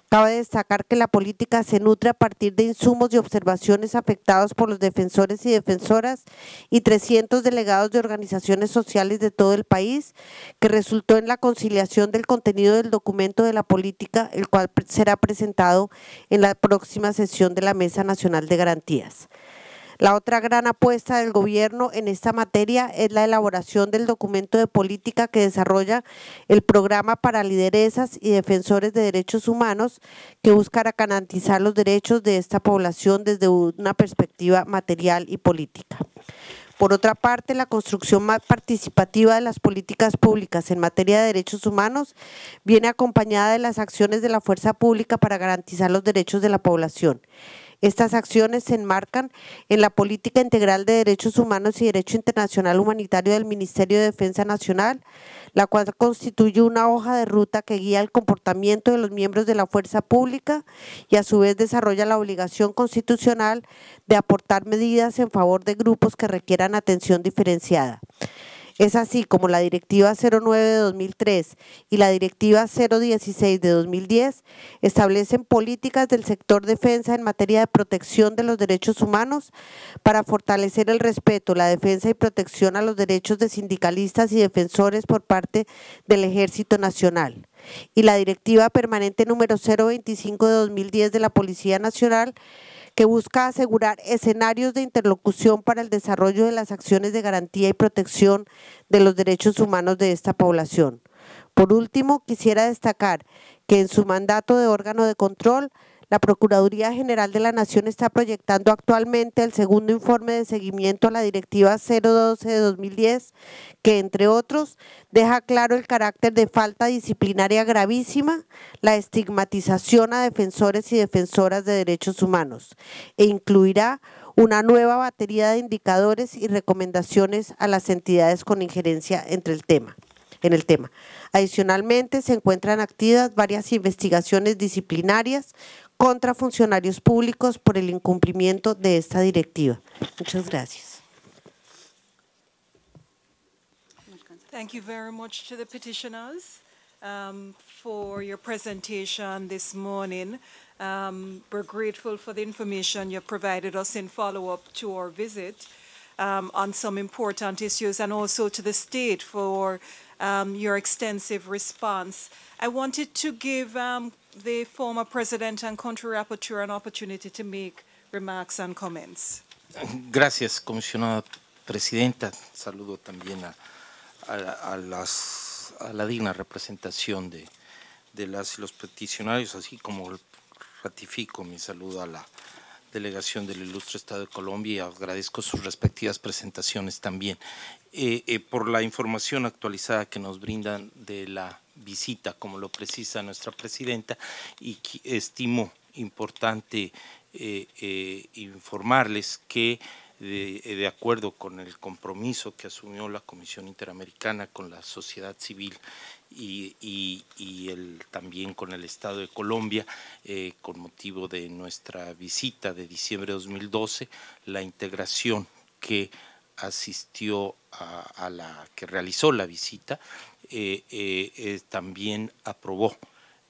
Cabe destacar que la política se nutre a partir de insumos y observaciones afectados por los defensores y defensoras y 300 delegados de organizaciones sociales de todo el país, que resultó en la conciliación del contenido del documento de la política, el cual será presentado en la próxima sesión de la Mesa Nacional de Garantías. La otra gran apuesta del gobierno en esta materia es la elaboración del documento de política que desarrolla el programa para lideresas y defensores de derechos humanos que buscará garantizar los derechos de esta población desde una perspectiva material y política. Por otra parte, la construcción más participativa de las políticas públicas en materia de derechos humanos viene acompañada de las acciones de la fuerza pública para garantizar los derechos de la población. Estas acciones se enmarcan en la política integral de derechos humanos y derecho internacional humanitario del Ministerio de Defensa Nacional, la cual constituye una hoja de ruta que guía el comportamiento de los miembros de la fuerza pública y a su vez desarrolla la obligación constitucional de aportar medidas en favor de grupos que requieran atención diferenciada. Es así como la Directiva 09 de 2003 y la Directiva 016 de 2010 establecen políticas del sector defensa en materia de protección de los derechos humanos para fortalecer el respeto, la defensa y protección a los derechos de sindicalistas y defensores por parte del Ejército Nacional y la Directiva Permanente número 025 de 2010 de la Policía Nacional que busca asegurar escenarios de interlocución para el desarrollo de las acciones de garantía y protección de los derechos humanos de esta población. Por último, quisiera destacar que en su mandato de órgano de control la Procuraduría General de la Nación está proyectando actualmente el segundo informe de seguimiento a la Directiva 012 de 2010, que entre otros deja claro el carácter de falta disciplinaria gravísima, la estigmatización a defensores y defensoras de derechos humanos e incluirá una nueva batería de indicadores y recomendaciones a las entidades con injerencia entre el tema, en el tema. Adicionalmente, se encuentran activas varias investigaciones disciplinarias contra funcionarios públicos por el incumplimiento de esta directiva. Muchas gracias. Thank you very much to the petitioners um, for your presentation this morning. Um, we're grateful for the information you provided us in follow-up to our visit um, on some important issues and also to the state for Um, your extensive response. I wanted to give um, the former president and an opportunity to make remarks and comments. Gracias, comisionada presidenta. Saludo también a, las, a la digna representación de, de las los peticionarios, así como ratifico mi saludo a la delegación del Ilustre Estado de Colombia y agradezco sus respectivas presentaciones también. Eh, eh, por la información actualizada que nos brindan de la visita, como lo precisa nuestra presidenta, y estimo importante eh, informarles que de, acuerdo con el compromiso que asumió la Comisión Interamericana con la sociedad civil y, también con el Estado de Colombia, con motivo de nuestra visita de diciembre de 2012, la integración que asistió a, la que realizó la visita, eh, eh, eh, también aprobó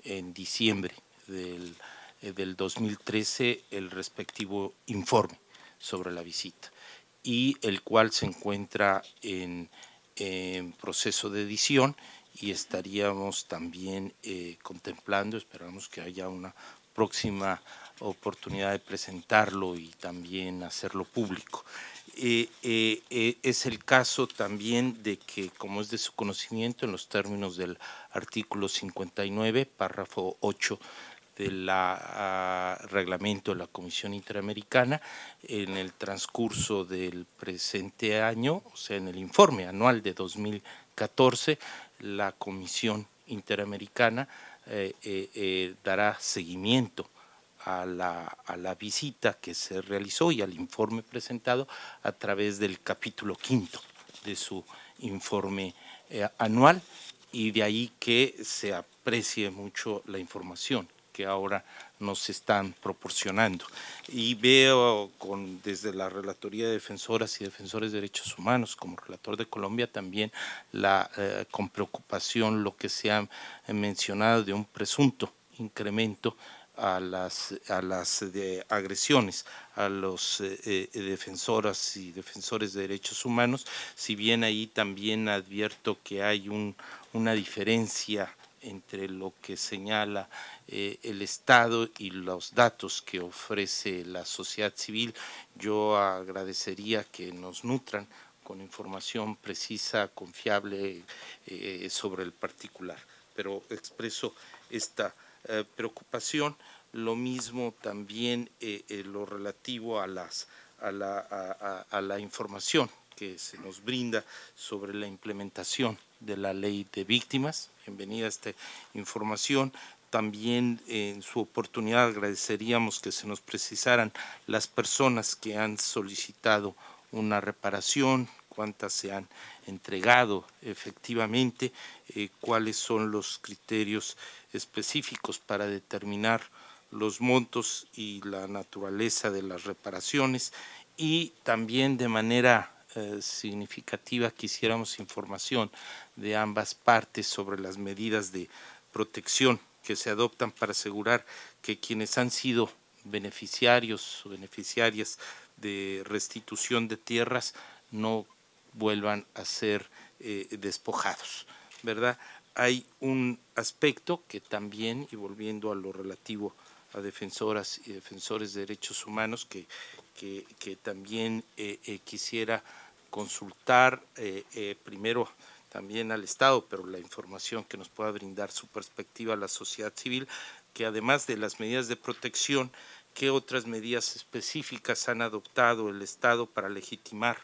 en diciembre del, 2013 el respectivo informe sobre la visita y el cual se encuentra en, proceso de edición y estaríamos también contemplando, esperamos que haya una próxima oportunidad de presentarlo y también hacerlo público. Eh, eh, eh, es el caso también de que, como es de su conocimiento, en los términos del artículo 59, párrafo 8 del ah, reglamento de la Comisión Interamericana, en el transcurso del presente año, o sea, en el informe anual de 2014, la Comisión Interamericana dará seguimiento a la, visita que se realizó y al informe presentado a través del capítulo quinto de su informe eh, anual y de ahí que se aprecie mucho la información que ahora nos están proporcionando. Y veo con, desde la Relatoría de Defensoras y Defensores de Derechos Humanos, como relator de Colombia, también la, eh, con preocupación lo que se ha mencionado de un presunto incremento a las, a las agresiones a los eh, eh, defensoras y defensores de derechos humanos, si bien ahí también advierto que hay un, una diferencia entre lo que señala eh, el Estado y los datos que ofrece la sociedad civil, yo agradecería que nos nutran con información precisa, confiable sobre el particular, pero expreso esta eh, preocupación. Lo mismo también eh, eh, lo relativo a, las, a, la, la, información que se nos brinda sobre la implementación de la ley de víctimas. Bienvenida a esta información. También en su oportunidad agradeceríamos que se nos precisaran las personas que han solicitado una reparación, cuántas se han entregado efectivamente, eh, cuáles son los criterios específicos para determinar los montos y la naturaleza de las reparaciones y también de manera eh, significativa quisiéramos información de ambas partes sobre las medidas de protección que se adoptan para asegurar que quienes han sido beneficiarios o beneficiarias de restitución de tierras no vuelvan a ser eh, despojados, ¿verdad? Hay un aspecto que también, y volviendo a lo relativo a defensoras y defensores de derechos humanos, que, que, también eh, eh, quisiera consultar primero también al Estado, pero la información que nos pueda brindar su perspectiva a la sociedad civil, que además de las medidas de protección, ¿qué otras medidas específicas han adoptado el Estado para legitimar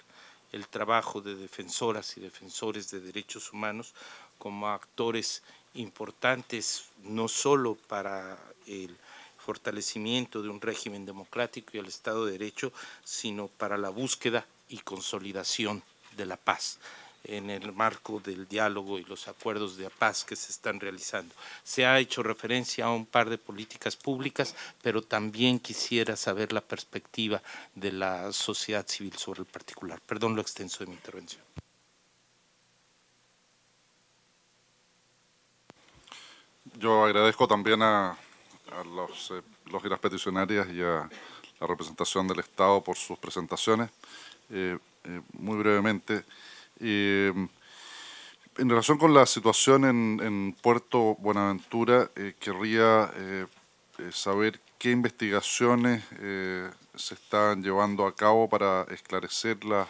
el trabajo de defensoras y defensores de derechos humanos como actores importantes no solo para el fortalecimiento de un régimen democrático y el Estado de Derecho, sino para la búsqueda y consolidación de la paz en el marco del diálogo y los acuerdos de paz que se están realizando. Se ha hecho referencia a un par de políticas públicas, pero también quisiera saber la perspectiva de la sociedad civil sobre el particular. Perdón lo extenso de mi intervención. Yo agradezco también a, los, y eh, las peticionarias y a la representación del Estado por sus presentaciones. Eh, eh, muy brevemente, eh, en relación con la situación en, Puerto Buenaventura, eh, querría eh, saber qué investigaciones se están llevando a cabo para esclarecer las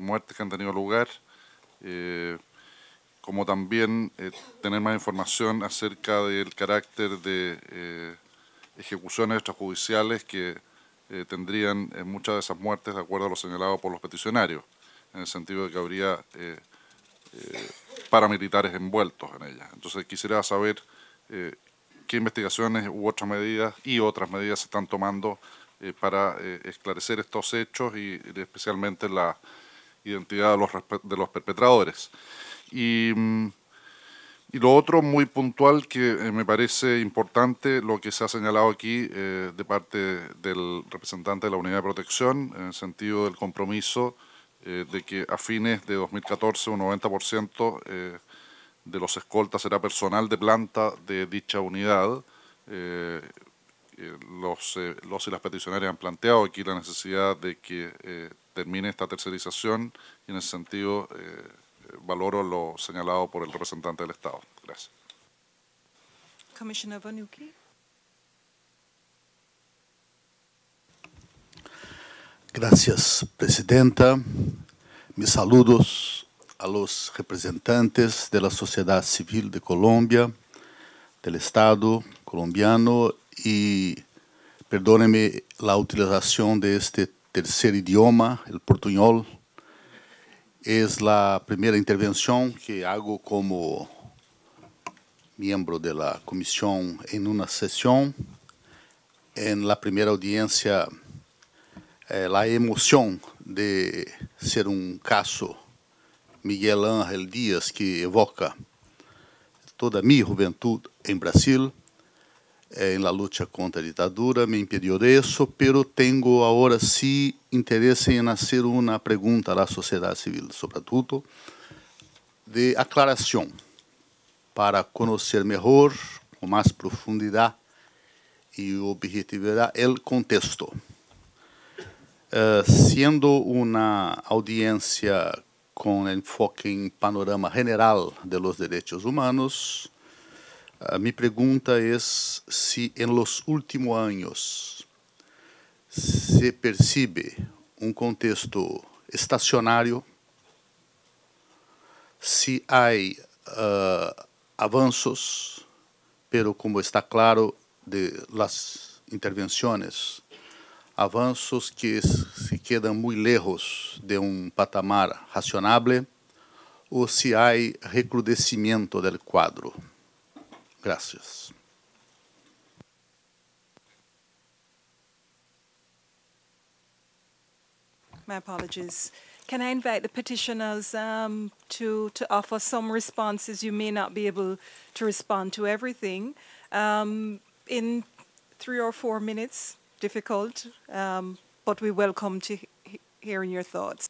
muertes que han tenido lugar, como también tener más información acerca del carácter de ejecuciones extrajudiciales que tendrían muchas de esas muertes de acuerdo a lo señalado por los peticionarios en el sentido de que habría eh, eh, paramilitares envueltos en ella. Entonces quisiera saber eh, qué investigaciones u otras medidas y otras medidas se están tomando para esclarecer estos hechos y, especialmente la identidad de los, perpetradores. Mm, y... lo otro muy puntual que me parece importante, lo que se ha señalado aquí de parte del representante de la Unidad de Protección, en el sentido del compromiso eh, de que a fines de 2014 un 90% eh, de los escoltas será personal de planta de dicha unidad. Eh, los, y las peticionarias han planteado aquí la necesidad de que termine esta tercerización y en ese sentido valoro lo señalado por el representante del Estado. Gracias. Gracias, Presidenta. Mis saludos a los representantes de la sociedad civil de Colombia, del Estado colombiano y perdónenme la utilización de este tercer idioma, el portuñol. Es la primera intervención que hago como miembro de la comisión en una sesión. En la primera audiencia eh, la emoção de ser um caso Miguel Ángel Dias que evoca toda minha juventude em Brasil, eh, en la contra a ditadura, me impediu de mas tenho agora sim interesse em nascer uma pergunta à sociedade civil, sobretudo de aclaração para conhecer melhor, com mais profundidade e objetividade. o contexto. Eh, sendo uma audiência com enfoque em panorama general de los direitos humanos, uh, eh, minha pergunta é se, en los últimos anos, se percibe um contexto estacionário, se há uh, eh, avances, pero como está claro de las intervenciones avanços que se quedam muito lejos de um patamar racionável ou se há recrudescimento do quadro. Graças. My apologies. Can I invite the petitioners um, to, to offer some responses? You may not be able to respond to everything um, in three or four minutes. difficult, um, but we welcome to hearing your thoughts.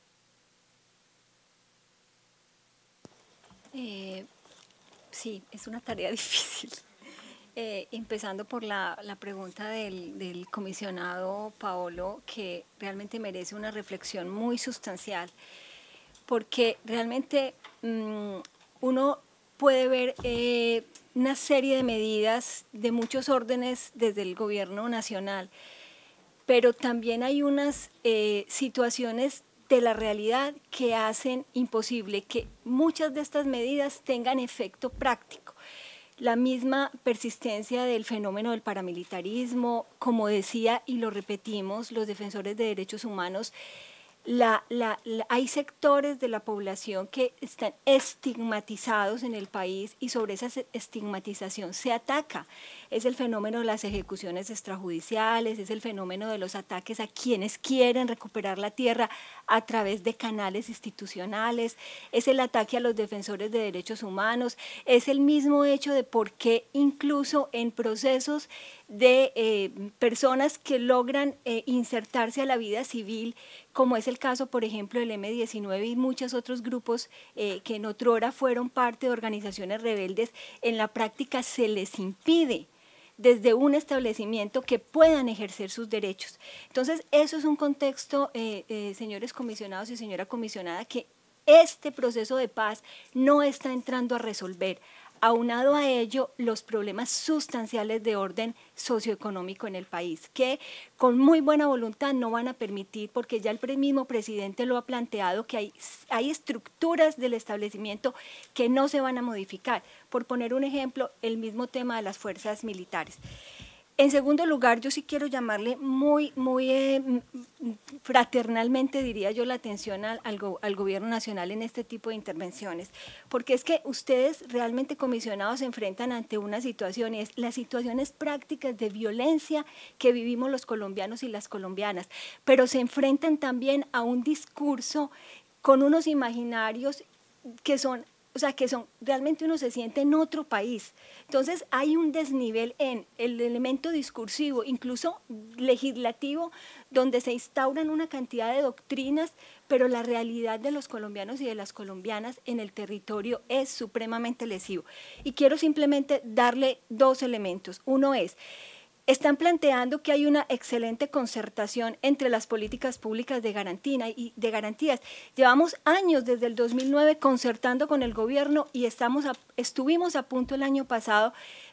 Eh, sí, es una tarea [laughs] difícil. Eh, empezando por la, pregunta del, comisionado Paolo, que realmente merece una reflexión muy sustancial, porque realmente mm, uno puede ver eh, una serie de medidas de muchos órdenes desde el gobierno nacional pero también hay unas eh, situaciones de la realidad que hacen imposible que muchas de estas medidas tengan efecto práctico. La misma persistencia del fenómeno del paramilitarismo, como decía y lo repetimos, los defensores de derechos humanos la, hay sectores de la población que están estigmatizados en el país y sobre esa estigmatización se ataca. Es el fenómeno de las ejecuciones extrajudiciales, es el fenómeno de los ataques a quienes quieren recuperar la tierra, a través de canales institucionales, es el ataque a los defensores de derechos humanos, es el mismo hecho de por qué incluso en procesos de eh, personas que logran eh, insertarse a la vida civil, como es el caso, por ejemplo, del M19 y muchos otros grupos eh, que en otrora fueron parte de organizaciones rebeldes, en la práctica se les impide desde un establecimiento que puedan ejercer sus derechos. Entonces, eso es un contexto, eh, eh, señores comisionados y señora comisionada, que este proceso de paz no está entrando a resolver aunado a ello los problemas sustanciales de orden socioeconómico en el país, que con muy buena voluntad no van a permitir, porque ya el mismo presidente lo ha planteado, que hay, estructuras del establecimiento que no se van a modificar. Por poner un ejemplo, el mismo tema de las fuerzas militares. En segundo lugar, yo sí quiero llamarle muy, muy eh, mm, fraternalmente, diría yo, la atención al, al, gobierno nacional en este tipo de intervenciones, porque es que ustedes realmente comisionados se enfrentan ante una situación y es las situaciones prácticas de violencia que vivimos los colombianos y las colombianas, pero se enfrentan también a un discurso con unos imaginarios que son o sea, que son, realmente uno se siente en otro país. Entonces hay un desnivel en el elemento discursivo, incluso legislativo, donde se instauran una cantidad de doctrinas, pero la realidad de los colombianos y de las colombianas en el territorio es supremamente lesivo. Y quiero simplemente darle dos elementos. Uno es, están planteando que hay una excelente concertación entre las políticas públicas de garantía y de garantías. Llevamos años desde el 2009 concertando con el gobierno y estamos estuvimos a punto el año pasado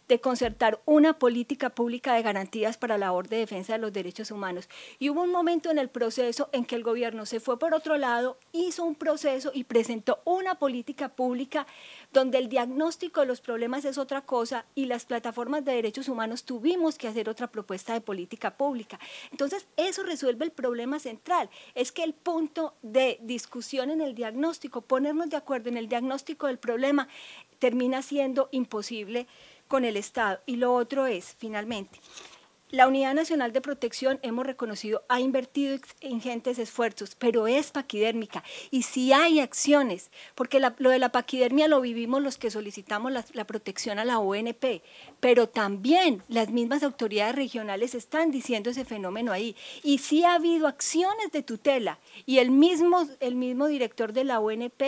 de concertar una política pública de garantías para la labor de defensa de los derechos humanos. Y hubo un momento en el proceso en que el gobierno se fue por otro lado, hizo un proceso y presentó una política pública donde el diagnóstico de los problemas es otra cosa y las plataformas de derechos humanos tuvimos que hacer otra propuesta de política pública. Entonces, eso resuelve el problema central, es que el punto de discusión en el diagnóstico, ponernos de acuerdo en el diagnóstico del problema, termina siendo imposible con el Estado. Y lo otro es, finalmente, la Unidad Nacional de Protección, hemos reconocido, ha invertido ingentes esfuerzos, pero es paquidérmica. Y si hay acciones, porque lo de la paquidermia lo vivimos los que solicitamos la, protección a la ONP, pero también las mismas autoridades regionales están diciendo ese fenómeno ahí. Y si ha habido acciones de tutela. Y el mismo, el mismo director de la ONP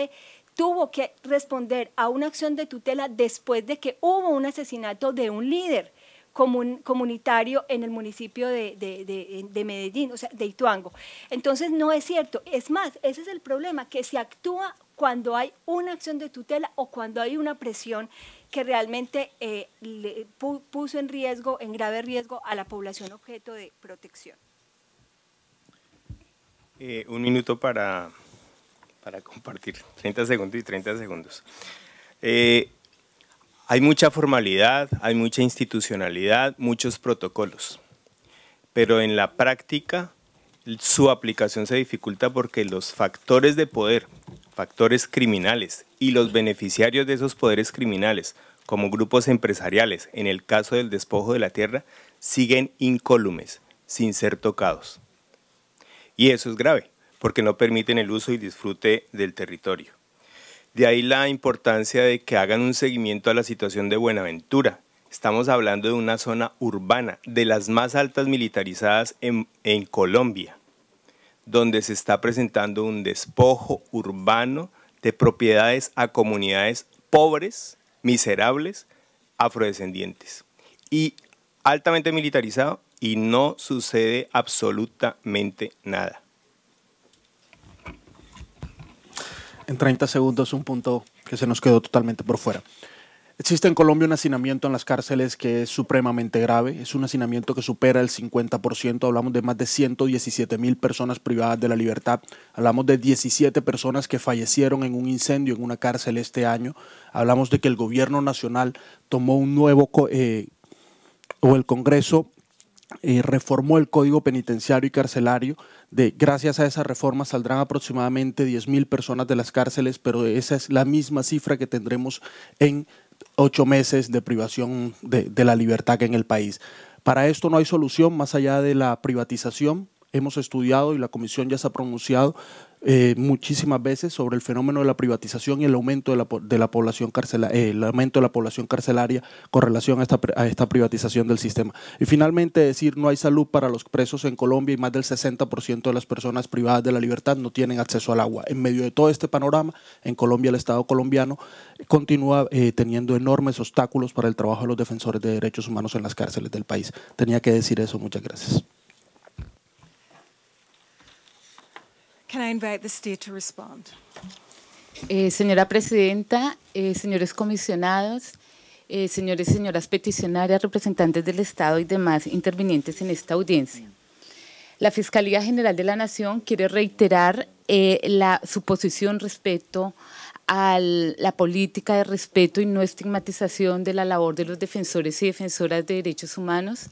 tuvo que responder a una acción de tutela después de que hubo un asesinato de un líder comunitario en el municipio de, Medellín, o sea, de Ituango. Entonces, no es cierto. Es más, ese es el problema, que se actúa cuando hay una acción de tutela o cuando hay una presión que realmente eh, le puso en riesgo, en grave riesgo a la población objeto de protección. Eh, un minuto para para compartir. 30 [laughs] segundos y 30 segundos. Eh, hay mucha formalidad, hay mucha institucionalidad, muchos protocolos, pero en la práctica su aplicación se dificulta porque los factores de poder, factores criminales y los beneficiarios de esos poderes criminales, como grupos empresariales, en el caso del despojo de la tierra, siguen incólumes, sin ser tocados. Y eso es grave porque no permiten el uso y disfrute del territorio. De ahí la importancia de que hagan un seguimiento a la situación de Buenaventura. Estamos hablando de una zona urbana, de las más altas militarizadas en, Colombia, donde se está presentando un despojo urbano de propiedades a comunidades pobres, miserables, afrodescendientes. Y altamente militarizado y no sucede absolutamente nada. en 30 segundos un punto que se nos quedó totalmente por fuera. Existe en Colombia un hacinamiento en las cárceles que es supremamente grave. Es un hacinamiento que supera el 50%. Hablamos de más de 117 mil personas privadas de la libertad. Hablamos de 17 personas que fallecieron en un incendio en una cárcel este año. Hablamos de que el gobierno nacional tomó un nuevo, eh, o el Congreso eh, reformó el Código Penitenciario y Carcelario. De, gracias a esa reforma saldrán aproximadamente 10.000 personas de las cárceles, pero esa es la misma cifra que tendremos en ocho meses de privación de, de la libertad que en el país. Para esto no hay solución más allá de la privatización, hemos estudiado y la comisión ya se ha pronunciado eh, muchísimas veces sobre el fenómeno de la privatización y el aumento de la, de la población carcelaria, eh, el aumento de la población carcelaria con relación a esta, a esta privatización del sistema. Y finalmente decir no hay salud para los presos en Colombia y más del 60% de las personas privadas de la libertad no tienen acceso al agua. En medio de todo este panorama, en Colombia el Estado colombiano continúa eh, teniendo enormes obstáculos para el trabajo de los defensores de derechos humanos en las cárceles del país. Tenía que decir eso, muchas gracias. Eh, señora presidenta, eh, señores comisionados, eh, señores y señoras peticionarias, representantes del Estado y demás intervinientes en esta audiencia. La Fiscalía General de la Nación quiere reiterar la, su posición respecto a la política de respeto y no estigmatización de la labor de los defensores y defensoras de derechos humanos.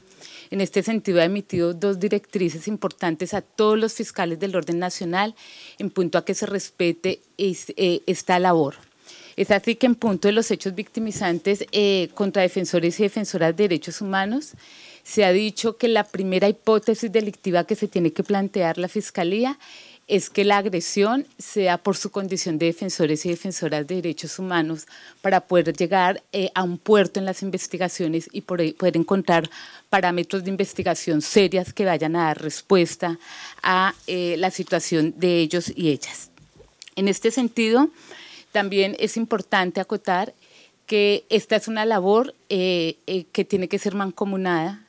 En este sentido, ha emitido dos directrices importantes a todos los fiscales del orden nacional en punto a que se respete eh, esta labor. Es así que en punto de los hechos victimizantes eh, contra defensores y defensoras de derechos humanos, se ha dicho que la primera hipótesis delictiva que se tiene que plantear la Fiscalía es que la agresión sea por su condición de defensores y defensoras de derechos humanos para poder llegar eh, a un puerto en las investigaciones y poder, encontrar parámetros de investigación serias que vayan a dar respuesta a eh, la situación de ellos y ellas. En este sentido, también es importante acotar que esta es una labor eh, que tiene que ser mancomunada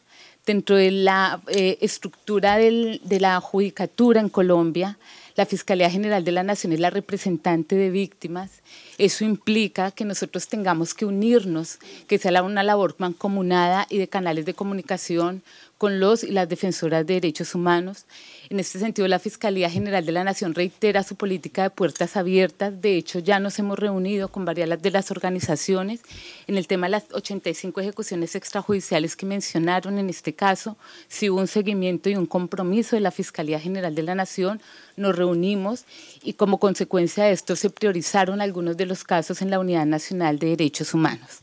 dentro de la eh, estructura de la judicatura en Colombia, la Fiscalía General de la Nación es la representante de víctimas. Eso implica que nosotros tengamos que unirnos, que sea una labor mancomunada y de canales de comunicación con los y las defensoras de derechos humanos. En este sentido, la Fiscalía General de la Nación reitera su política de puertas abiertas. De hecho, ya nos hemos reunido con varias de las organizaciones en el tema de las 85 ejecuciones extrajudiciales que mencionaron. En este caso, si hubo un seguimiento y un compromiso de la Fiscalía General de la Nación, nos reunimos y como consecuencia de esto se priorizaron algunos de los casos en la Unidad Nacional de Derechos Humanos.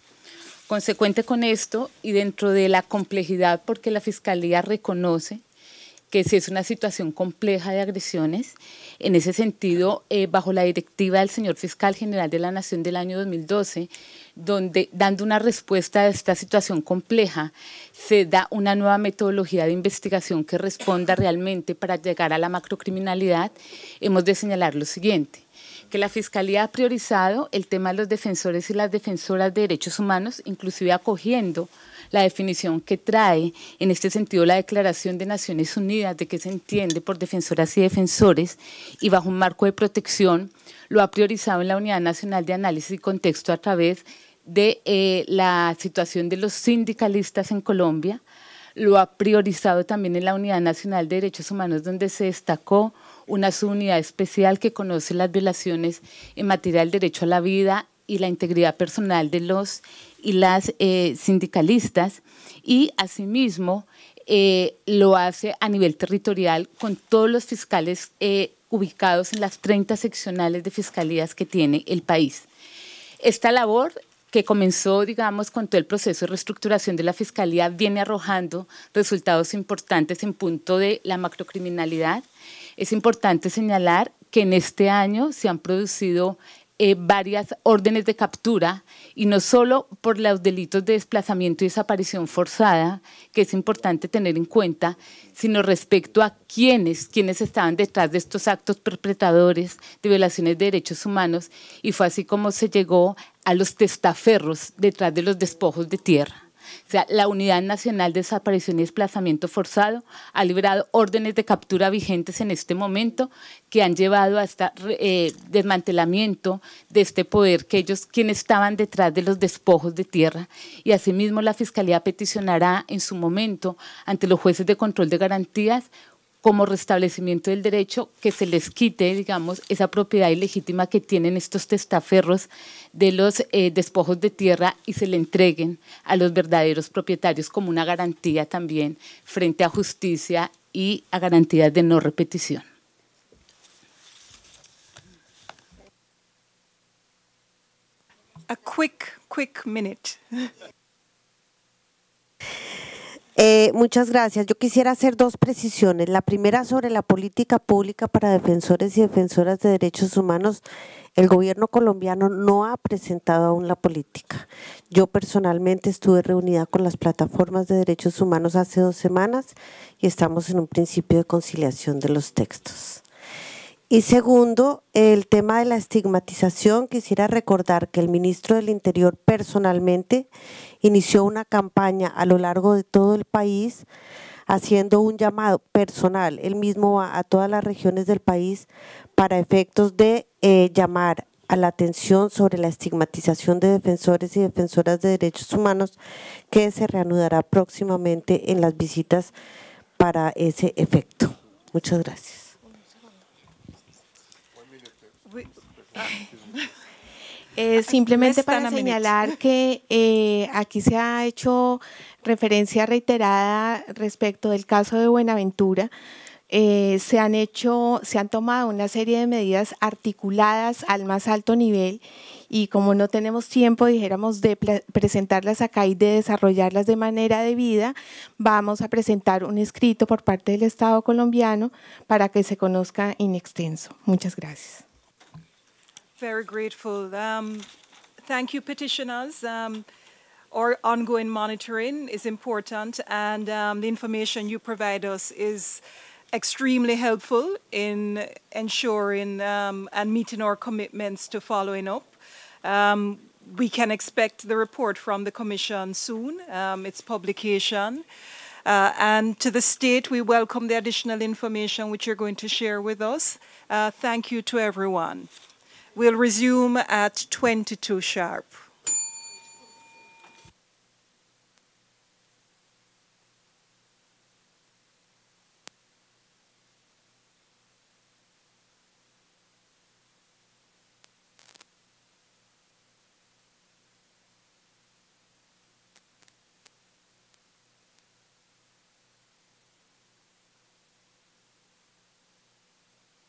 Consecuente con esto y dentro de la complejidad, porque la Fiscalía reconoce que si es una situación compleja de agresiones. En ese sentido, eh, bajo la directiva del señor fiscal general de la Nación del año 2012, donde dando una respuesta a esta situación compleja, se da una nueva metodología de investigación que responda realmente para llegar a la macrocriminalidad, hemos de señalar lo siguiente que la Fiscalía ha priorizado el tema de los defensores y las defensoras de derechos humanos, inclusive acogiendo la definición que trae en este sentido la Declaración de Naciones Unidas de qué se entiende por defensoras y defensores y bajo un marco de protección lo ha priorizado en la Unidad Nacional de Análisis y Contexto a través de eh, la situación de los sindicalistas en Colombia, lo ha priorizado también en la Unidad Nacional de Derechos Humanos donde se destacó una subunidad especial que conoce las violaciones en materia del derecho a la vida y la integridad personal de los y las eh, sindicalistas y asimismo eh, lo hace a nivel territorial con todos los fiscales eh, ubicados en las 30 seccionales de fiscalías que tiene el país. Esta labor que comenzó, digamos, con todo el proceso de reestructuración de la Fiscalía, viene arrojando resultados importantes en punto de la macrocriminalidad, es importante señalar que en este año se han producido eh, varias órdenes de captura y no solo por los delitos de desplazamiento y desaparición forzada, que es importante tener en cuenta, sino respecto a quienes estaban detrás de estos actos perpetradores de violaciones de derechos humanos y fue así como se llegó a los testaferros detrás de los despojos de tierra sea, la Unidad Nacional de Desaparición y Desplazamiento Forzado ha liberado órdenes de captura vigentes en este momento que han llevado a este desmantelamiento de este poder que ellos, quienes estaban detrás de los despojos de tierra. Y asimismo la Fiscalía peticionará en su momento ante los jueces de control de garantías como restablecimiento del derecho que se les quite, digamos, esa propiedad ilegítima que tienen estos testaferros de los eh, despojos de tierra y se le entreguen a los verdaderos propietarios como una garantía también frente a justicia y a garantías de no repetición. A quick, quick minute. Eh, muchas gracias. Yo quisiera hacer dos precisiones. La primera sobre la política pública para defensores y defensoras de derechos humanos. El gobierno colombiano no ha presentado aún la política. Yo personalmente estuve reunida con las plataformas de derechos humanos hace dos semanas y estamos en un principio de conciliación de los textos. Y segundo, el tema de la estigmatización. Quisiera recordar que el ministro del Interior personalmente inició una campaña a lo largo de todo el país haciendo un llamado personal, él mismo va a todas las regiones del país para efectos de eh, llamar a la atención sobre la estigmatización de defensores y defensoras de derechos humanos que se reanudará próximamente en las visitas para ese efecto. Muchas gracias. Eh, ah, simplemente para señalar [laughs] que eh, aquí se ha hecho referencia reiterada respecto del caso de Buenaventura. Eh, se han hecho, se han tomado una serie de medidas articuladas al más alto nivel y como no tenemos tiempo, dijéramos, de presentarlas acá y de desarrollarlas de manera debida, vamos a presentar un escrito por parte del Estado colombiano para que se conozca en extenso. Muchas gracias. Very grateful. Um, thank you, petitioners. Um, our ongoing monitoring is important, and um, the information you provide us is extremely helpful in ensuring um, and meeting our commitments to following up. Um, we can expect the report from the Commission soon, um, its publication. Uh, and to the state, we welcome the additional information which you're going to share with us. Uh, thank you to everyone. We'll resume at 22 sharp.